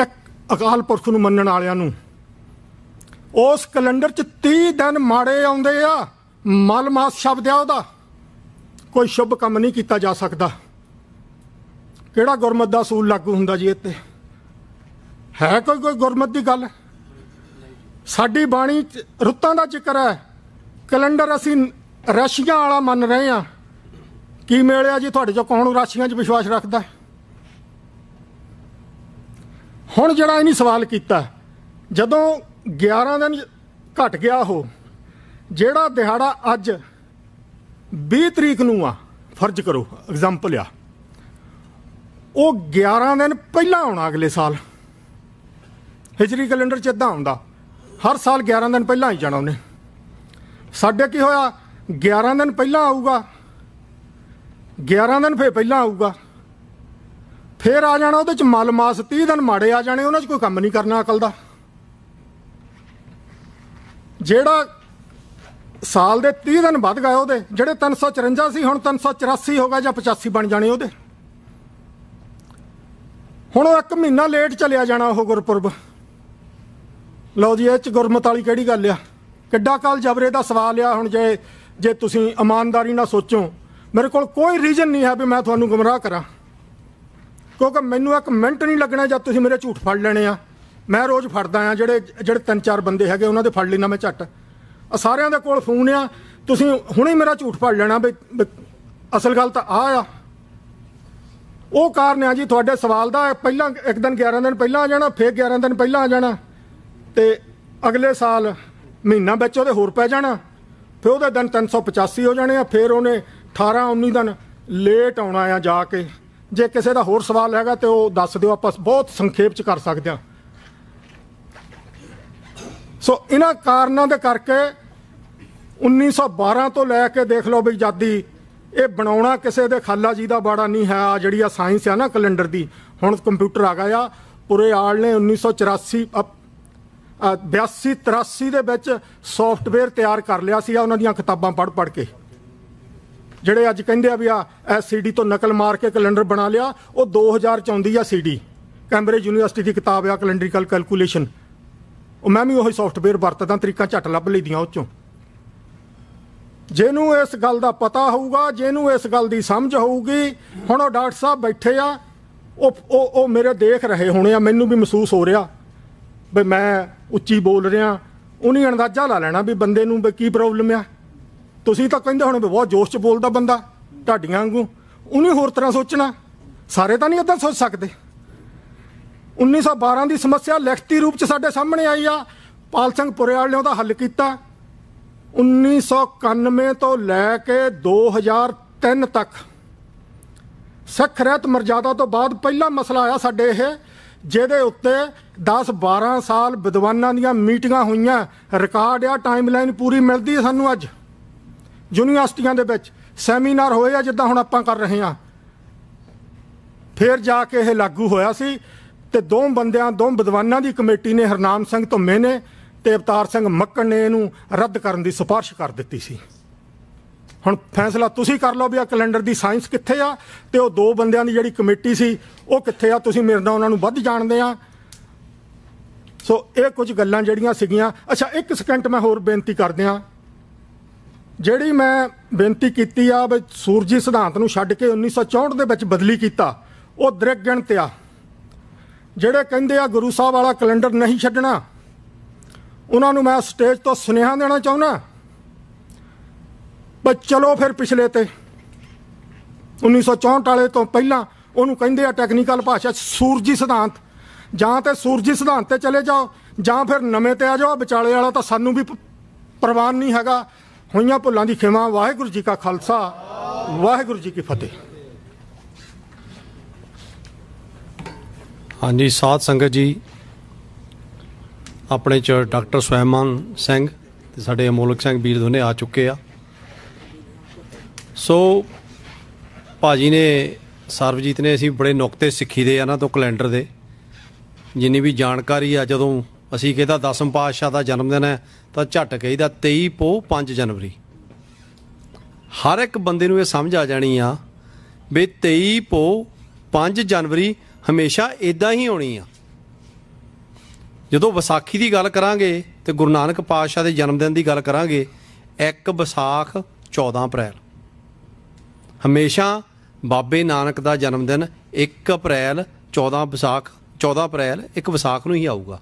ਇੱਕ ਅਕਾਲ ਪੁਰਖ ਨੂੰ ਮੰਨਣ ਵਾਲਿਆਂ ਨੂੰ ਉਸ ਕੈਲੰਡਰ 'ਚ 30 ਦਿਨ ਮਾੜੇ ਆਉਂਦੇ ਆ ਮਲਮਾਸ ਸ਼ਬਦ ਆ ਉਹਦਾ ਕੋਈ ਸ਼ੁਭ ਕੰਮ ਨਹੀਂ ਕੀਤਾ ਜਾ ਸਕਦਾ ਕਿਹੜਾ ਗੁਰਮਤ ਦਾ ਸੂਲ ਲਾਗੂ ਹੁੰਦਾ ਜੀ ਇੱਥੇ ਹੈ ਕੋਈ ਕੋਈ ਗੁਰਮਤ ਦੀ ਗੱਲ ਸਾਡੀ ਬਾਣੀ ਰੁੱਤਾਂ ਦਾ ਜ਼ਿਕਰ ਹੈ ਕੈਲੰਡਰ ਅਸੀਂ ਰਸ਼ੀਆਂ ਵਾਲਾ ਮੰਨ ਰਹੇ ਆ ਕੀ ਮਿਲਿਆ ਜੀ ਤੁਹਾਡੇ ਚ ਕੌਣ ਰਾਸ਼ੀਆਂ 'ਚ ਵਿਸ਼ਵਾਸ ਰੱਖਦਾ ਹੁਣ ਜਿਹੜਾ ਇਹਨੇ ਸਵਾਲ ਕੀਤਾ ਜਦੋਂ 11 ਦਿਨ ਘਟ ਗਿਆ ਹੋ ਜਿਹੜਾ ਦਿਹਾੜਾ ਅੱਜ 20 ਤਰੀਕ ਨੂੰ ਆ ਫਰਜ਼ ਕਰੋ ਐਗਜ਼ਾਮਪਲ ਆ ਉਹ 11 ਦਿਨ ਪਹਿਲਾਂ ਆਉਣਾ ਅਗਲੇ ਸਾਲ ਹਿਜਰੀ ਕੈਲੰਡਰ 'ਚ ਇਦਾਂ ਆਉਂਦਾ ਹਰ ਸਾਲ 11 ਦਿਨ ਪਹਿਲਾਂ ਹੀ ਜਾਣਾ ਉਹਨੇ ਸਾਡੇ ਕੀ ਹੋਇਆ 11 ਦਿਨ ਪਹਿਲਾਂ ਆਊਗਾ 11 ਦਿਨ ਫੇਰ ਪਹਿਲਾਂ ਆਊਗਾ ਫੇਰ ਆ ਜਾਣਾ ਉਹਦੇ ਚ ਮਲ ਮਾਸ 30 ਦਿਨ ਮਾੜੇ ਆ ਜਾਣੇ ਉਹਨਾਂ 'ਚ ਕੋਈ ਕੰਮ ਨਹੀਂ ਕਰਨਾ ਅਕਲ ਦਾ ਜਿਹੜਾ ਸਾਲ ਦੇ 30 ਦਿਨ ਵੱਧ ਗਏ ਉਹਦੇ ਜਿਹੜੇ 354 ਸੀ ਹੁਣ 384 ਹੋ ਗਏ ਜਾਂ 85 ਬਣ ਜਾਣੇ ਉਹਦੇ ਹੁਣ ਉਹ 1 ਮਹੀਨਾ ਲੇਟ ਚੱਲਿਆ ਜਾਣਾ ਉਹ ਗੁਰਪੁਰਬ ਲਓ ਜੀ ਇਹ ਚ ਗੁਰਮਤ ਵਾਲੀ ਕਿਹੜੀ ਗੱਲ ਆ ਕਿੱਡਾ ਕਾਲ ਜਬਰੇ ਦਾ ਸਵਾਲ ਆ ਹੁਣ ਜੇ ਜੇ ਤੁਸੀਂ ਇਮਾਨਦਾਰੀ ਨਾਲ ਸੋਚੋ ਮੇਰੇ ਕੋਲ ਕੋਈ ਰੀਜ਼ਨ ਨਹੀਂ ਹੈ ਵੀ ਮੈਂ ਤੁਹਾਨੂੰ ਗੁੰਮਰਾਹ ਕਰਾਂ ਕਿਉਂਕਿ ਮੈਨੂੰ ਇੱਕ ਮਿੰਟ ਨਹੀਂ ਲੱਗਣਾ ਜਦ ਤੁਸੀਂ ਮੇਰੇ ਝੂਠ ਫੜ ਲੈਣੇ ਆ ਮੈਂ ਰੋਜ਼ ਫੜਦਾ ਆ ਜਿਹੜੇ ਜਿਹੜੇ ਤਿੰਨ ਚਾਰ ਬੰਦੇ ਹੈਗੇ ਉਹਨਾਂ ਦੇ ਫੜ ਲੈਣਾ ਮੈਂ ਝੱਟ ਆ ਸਾਰਿਆਂ ਦੇ ਕੋਲ ਫੋਨ ਆ ਤੁਸੀਂ ਹੁਣੇ ਮੇਰਾ ਝੂਠ ਫੜ ਲੈਣਾ ਵੀ ਅਸਲ ਗੱਲ ਤਾਂ ਆ ਆ ਉਹ ਕਾਰਨ ਆ ਜੀ ਤੁਹਾਡੇ ਸਵਾਲ ਦਾ ਪਹਿਲਾਂ ਇੱਕ ਦਿਨ 11 ਦਿਨ ਪਹਿਲਾਂ ਆ ਜਾਣਾ ਫੇਰ 11 ਦਿਨ ਪਹਿਲਾਂ ਆ ਜਾਣਾ ਤੇ ਅਗਲੇ ਸਾਲ ਮਹੀਨਾ ਵਿੱਚ ਉਹਦੇ ਹੋਰ ਪੈ ਜਾਣਾ ਫਿਰ ਉਹਦੇ ਦਿਨ 385 ਹੋ ਜਾਣੇ ਆ ਫਿਰ ਉਹਨੇ 18 19 ਦਿਨ ਲੇਟ ਆਉਣਾ ਆ ਜਾ ਕੇ ਜੇ ਕਿਸੇ ਦਾ ਹੋਰ ਸਵਾਲ ਹੈਗਾ ਤੇ ਉਹ ਦੱਸ ਦਿਓ ਆਪਾਂ ਬਹੁਤ ਸੰਖੇਪ ਚ ਕਰ ਸਕਦੇ ਆ ਸੋ ਇਹਨਾਂ ਕਾਰਨਾਂ ਦੇ ਕਰਕੇ 1912 ਤੋਂ ਲੈ ਕੇ ਦੇਖ ਲਓ ਵੀ ਜਾਦੀ ਇਹ ਬਣਾਉਣਾ ਕਿਸੇ ਦੇ ਖਾਲਾ ਜੀ ਦਾ ਬਾੜਾ ਨਹੀਂ ਹੈ ਆ ਜਿਹੜੀ ਆ ਸਾਇੰਸ ਆ ਨਾ ਕੈਲੰਡਰ ਦੀ ਹੁਣ ਕੰਪਿਊਟਰ ਆ ਗਿਆ ਆ ਪੁਰੇ ਆਲ ਨੇ 1984 82 83 ਦੇ ਵਿੱਚ ਸੌਫਟਵੇਅਰ ਤਿਆਰ ਕਰ ਲਿਆ ਸੀਗਾ ਉਹਨਾਂ ਦੀਆਂ ਕਿਤਾਬਾਂ ਪੜ੍ਹ ਪੜ੍ਹ ਕੇ ਜਿਹੜੇ ਅੱਜ ਕਹਿੰਦੇ ਆ ਵੀ ਆ ਐਸਸੀਡੀ ਤੋਂ ਨਕਲ ਮਾਰ ਕੇ ਕੈਲੰਡਰ ਬਣਾ ਲਿਆ ਉਹ 2000 ਚ ਆਉਂਦੀ ਆ ਸੀਡੀ ਕੈਂਬਰੇਜ ਯੂਨੀਵਰਸਿਟੀ ਦੀ ਕਿਤਾਬ ਆ ਕੈਲੰਡਰੀਕਲ ਕੈਲਕੂਲੇਸ਼ਨ ਉਹ ਮੈਂ ਵੀ ਉਹੀ ਸੌਫਟਵੇਅਰ ਵਰਤਦਾ ਤਰੀਕਾ ਝੱਟ ਲੱਭ ਲਈਦੀਆਂ ਉਹ ਚੋਂ ਜਿਹਨੂੰ ਇਸ ਗੱਲ ਦਾ ਪਤਾ ਹੋਊਗਾ ਜਿਹਨੂੰ ਇਸ ਗੱਲ ਦੀ ਸਮਝ ਹੋਊਗੀ ਹੁਣ ਉਹ ਡਾਕਟਰ ਸਾਹਿਬ ਬੈਠੇ ਆ ਉਹ ਉਹ ਮੇਰੇ ਦੇਖ ਰਹੇ ਹੋਣੇ ਆ ਮੈਨੂੰ ਵੀ ਮਹਿਸੂਸ ਹੋ ਰਿਹਾ ਵੀ ਮੈਂ ਉੱਚੀ ਬੋਲ ਰਿਹਾ ਉਹਨੇ ਅੰਦਾਜ਼ਾ ਲਾ ਲੈਣਾ ਵੀ ਬੰਦੇ ਨੂੰ ਵੀ ਕੀ ਪ੍ਰੋਬਲਮ ਆ ਤੁਸੀਂ ਤਾਂ ਕਹਿੰਦੇ ਹੁਣ ਬਹੁਤ ਜੋਸ਼ 'ਚ ਬੋਲਦਾ ਬੰਦਾ ਢਾਡੀਆਂ ਵਾਂਗੂ ਉਹਨੇ ਹੋਰ ਤਰ੍ਹਾਂ ਸੋਚਣਾ ਸਾਰੇ ਤਾਂ ਨਹੀਂ ਇਦਾਂ ਸੋਚ ਸਕਦੇ 1912 ਦੀ ਸਮੱਸਿਆ ਲਿਖਤੀ ਰੂਪ 'ਚ ਸਾਡੇ ਸਾਹਮਣੇ ਆਈ ਆ ਪਾਲ ਸਿੰਘ ਪੁਰੇਵਾਲਿਆਂ ਦਾ ਹੱਲ ਕੀਤਾ 1991 ਤੋਂ ਲੈ ਕੇ 2003 ਤੱਕ ਸਖਰਤ ਰਹਿਤ ਮਰਜ਼ਾਦਾ ਤੋਂ ਬਾਅਦ ਪਹਿਲਾ ਮਸਲਾ ਆਇਆ ਸਾਡੇ ਇਹ ਜਿਹਦੇ ਉੱਤੇ 10 12 ਸਾਲ ਵਿਦਵਾਨਾਂ ਦੀਆਂ ਮੀਟਿੰਗਾਂ ਹੋਈਆਂ ਰਿਕਾਰਡ ਆ ਟਾਈਮਲਾਈਨ ਪੂਰੀ ਮਿਲਦੀ ਹੈ ਸਾਨੂੰ ਅੱਜ ਯੂਨੀਵਰਸਿਟੀਆਂ ਦੇ ਵਿੱਚ ਸੈਮੀਨਾਰ ਹੋਏ ਆ ਜਿੱਦਾਂ ਹੁਣ ਆਪਾਂ ਕਰ ਰਹੇ ਆ ਫਿਰ ਜਾ ਕੇ ਇਹ ਲਾਗੂ ਹੋਇਆ ਸੀ ਤੇ ਦੋ ਬੰਦਿਆਂ ਦੋ ਵਿਦਵਾਨਾਂ ਦੀ ਕਮੇਟੀ ਨੇ ਹਰਨਾਮ ਸਿੰਘ ਧੁੰਮੇ ਨੇ ਤੇ ਅਵਤਾਰ ਸਿੰਘ ਮੱਕੜ ਨੇ ਇਹਨੂੰ ਰੱਦ ਕਰਨ ਦੀ ਸਿਫਾਰਿਸ਼ ਕਰ ਦਿੱਤੀ ਸੀ ਹੁਣ ਫੈਸਲਾ ਤੁਸੀਂ ਕਰ ਲਓ ਵੀ ਆ ਕੈਲੰਡਰ ਦੀ ਸਾਇੰਸ ਕਿੱਥੇ ਆ ਤੇ ਉਹ ਦੋ ਬੰਦਿਆਂ ਦੀ ਜਿਹੜੀ ਕਮੇਟੀ ਸੀ ਉਹ ਕਿੱਥੇ ਆ ਤੁਸੀਂ ਮੇਰੇ ਨਾਲ ਉਹਨਾਂ ਨੂੰ ਵੱਧ ਜਾਣਦੇ ਆ ਸੋ ਇਹ ਕੁਝ ਗੱਲਾਂ ਜਿਹੜੀਆਂ ਸਿਗੀਆਂ ਅੱਛਾ ਇੱਕ ਸਕਿੰਟ ਮੈਂ ਹੋਰ ਬੇਨਤੀ ਕਰਦਿਆਂ ਜਿਹੜੀ ਮੈਂ ਬੇਨਤੀ ਕੀਤੀ ਆ ਵੀ ਸੂਰਜੀ ਸਿਧਾਂਤ ਨੂੰ ਛੱਡ ਕੇ 1964 ਦੇ ਵਿੱਚ ਬਦਲੀ ਕੀਤਾ ਉਹ ਦ੍ਰਿਗ ਗਣਤ ਆ ਜਿਹੜੇ ਕਹਿੰਦੇ ਆ ਗੁਰੂ ਸਾਹਿਬ ਵਾਲਾ ਕੈਲੰਡਰ ਨਹੀਂ ਛੱਡਣਾ ਉਹਨਾਂ ਨੂੰ ਮੈਂ ਸਟੇਜ ਤੋਂ ਸੁਨੇਹਾ ਦੇਣਾ ਚਾਹੁੰਦਾ ਪਰ ਚਲੋ ਫਿਰ ਪਿਛਲੇ ਤੇ 1964 ਵਾਲੇ ਤੋਂ ਪਹਿਲਾਂ ਉਹਨੂੰ ਕਹਿੰਦੇ ਆ ਟੈਕਨੀਕਲ ਭਾਸ਼ਾ ਸੂਰਜੀ ਸਿਧਾਂਤ ਜਾਂ ਤੇ ਸੂਰਜੀ ਸਿਧਾਂਤ ਤੇ ਚਲੇ ਜਾਓ ਜਾਂ ਫਿਰ ਨਵੇਂ ਤੇ ਆ ਜਾਓ ਵਿਚਾਲੇ ਵਾਲਾ ਤਾਂ ਸਾਨੂੰ ਵੀ ਪ੍ਰਵਾਨ ਨਹੀਂ ਹੈਗਾ ਹੋਈਆਂ ਭੁੱਲਾਂ ਦੀ ਖਿਮਾ ਵਾਹਿਗੁਰੂ ਜੀ ਕਾ ਖਾਲਸਾ ਵਾਹਿਗੁਰੂ ਜੀ ਕੀ ਫਤਿਹ ਹਾਂਜੀ ਸਾਧ ਸੰਗਤ ਜੀ ਆਪਣੇ ਚ ਡਾਕਟਰ ਸਵੈਮਨ ਸਿੰਘ ਤੇ ਸਾਡੇ ਅਮੋਲਕ ਸਿੰਘ ਵੀਰ ਦੋਨੇ ਆ ਚੁੱਕੇ ਆ ਸੋ ਭਾਜੀ ਨੇ ਸਰਵਜੀਤ ਨੇ ਅਸੀਂ ਬੜੇ ਨੁਕਤੇ ਸਿੱਖੀ ਦੇ ਆ ਨਾ ਤੋਂ ਕੈਲੰਡਰ ਦੇ ਜਿੰਨੀ ਵੀ ਜਾਣਕਾਰੀ ਆ ਜਦੋਂ ਅਸੀਂ ਕਿਹਾ ਦਸਮ ਪਾਤਸ਼ਾਹ ਦਾ ਜਨਮ ਦਿਨ ਹੈ ਤਾਂ ਝਟ ਕਹੀਦਾ 23 ਪੋ 5 ਜਨਵਰੀ ਹਰ ਇੱਕ ਬੰਦੇ ਨੂੰ ਇਹ ਸਮਝ ਆ ਜਾਣੀ ਆ ਵੀ 23 ਪੋ 5 ਜਨਵਰੀ ਹਮੇਸ਼ਾ ਇਦਾਂ ਹੀ ਹੋਣੀ ਆ ਜਦੋਂ ਵਿਸਾਖੀ ਦੀ ਗੱਲ ਕਰਾਂਗੇ ਤੇ ਗੁਰੂ ਨਾਨਕ ਪਾਤਸ਼ਾਹ ਦੇ ਜਨਮ ਦਿਨ ਦੀ ਗੱਲ ਕਰਾਂਗੇ ਇੱਕ ਵਿਸਾਖ 14 ਅਪ੍ਰੈਲ ਹਮੇਸ਼ਾ ਬਾਬੇ ਨਾਨਕ ਦਾ ਜਨਮ ਦਿਨ 1 ਅਪ੍ਰੈਲ 14 ਵਿਸਾਖ 14 ਅਪ੍ਰੈਲ ਇੱਕ ਵਿਸਾਖ ਨੂੰ ਹੀ ਆਊਗਾ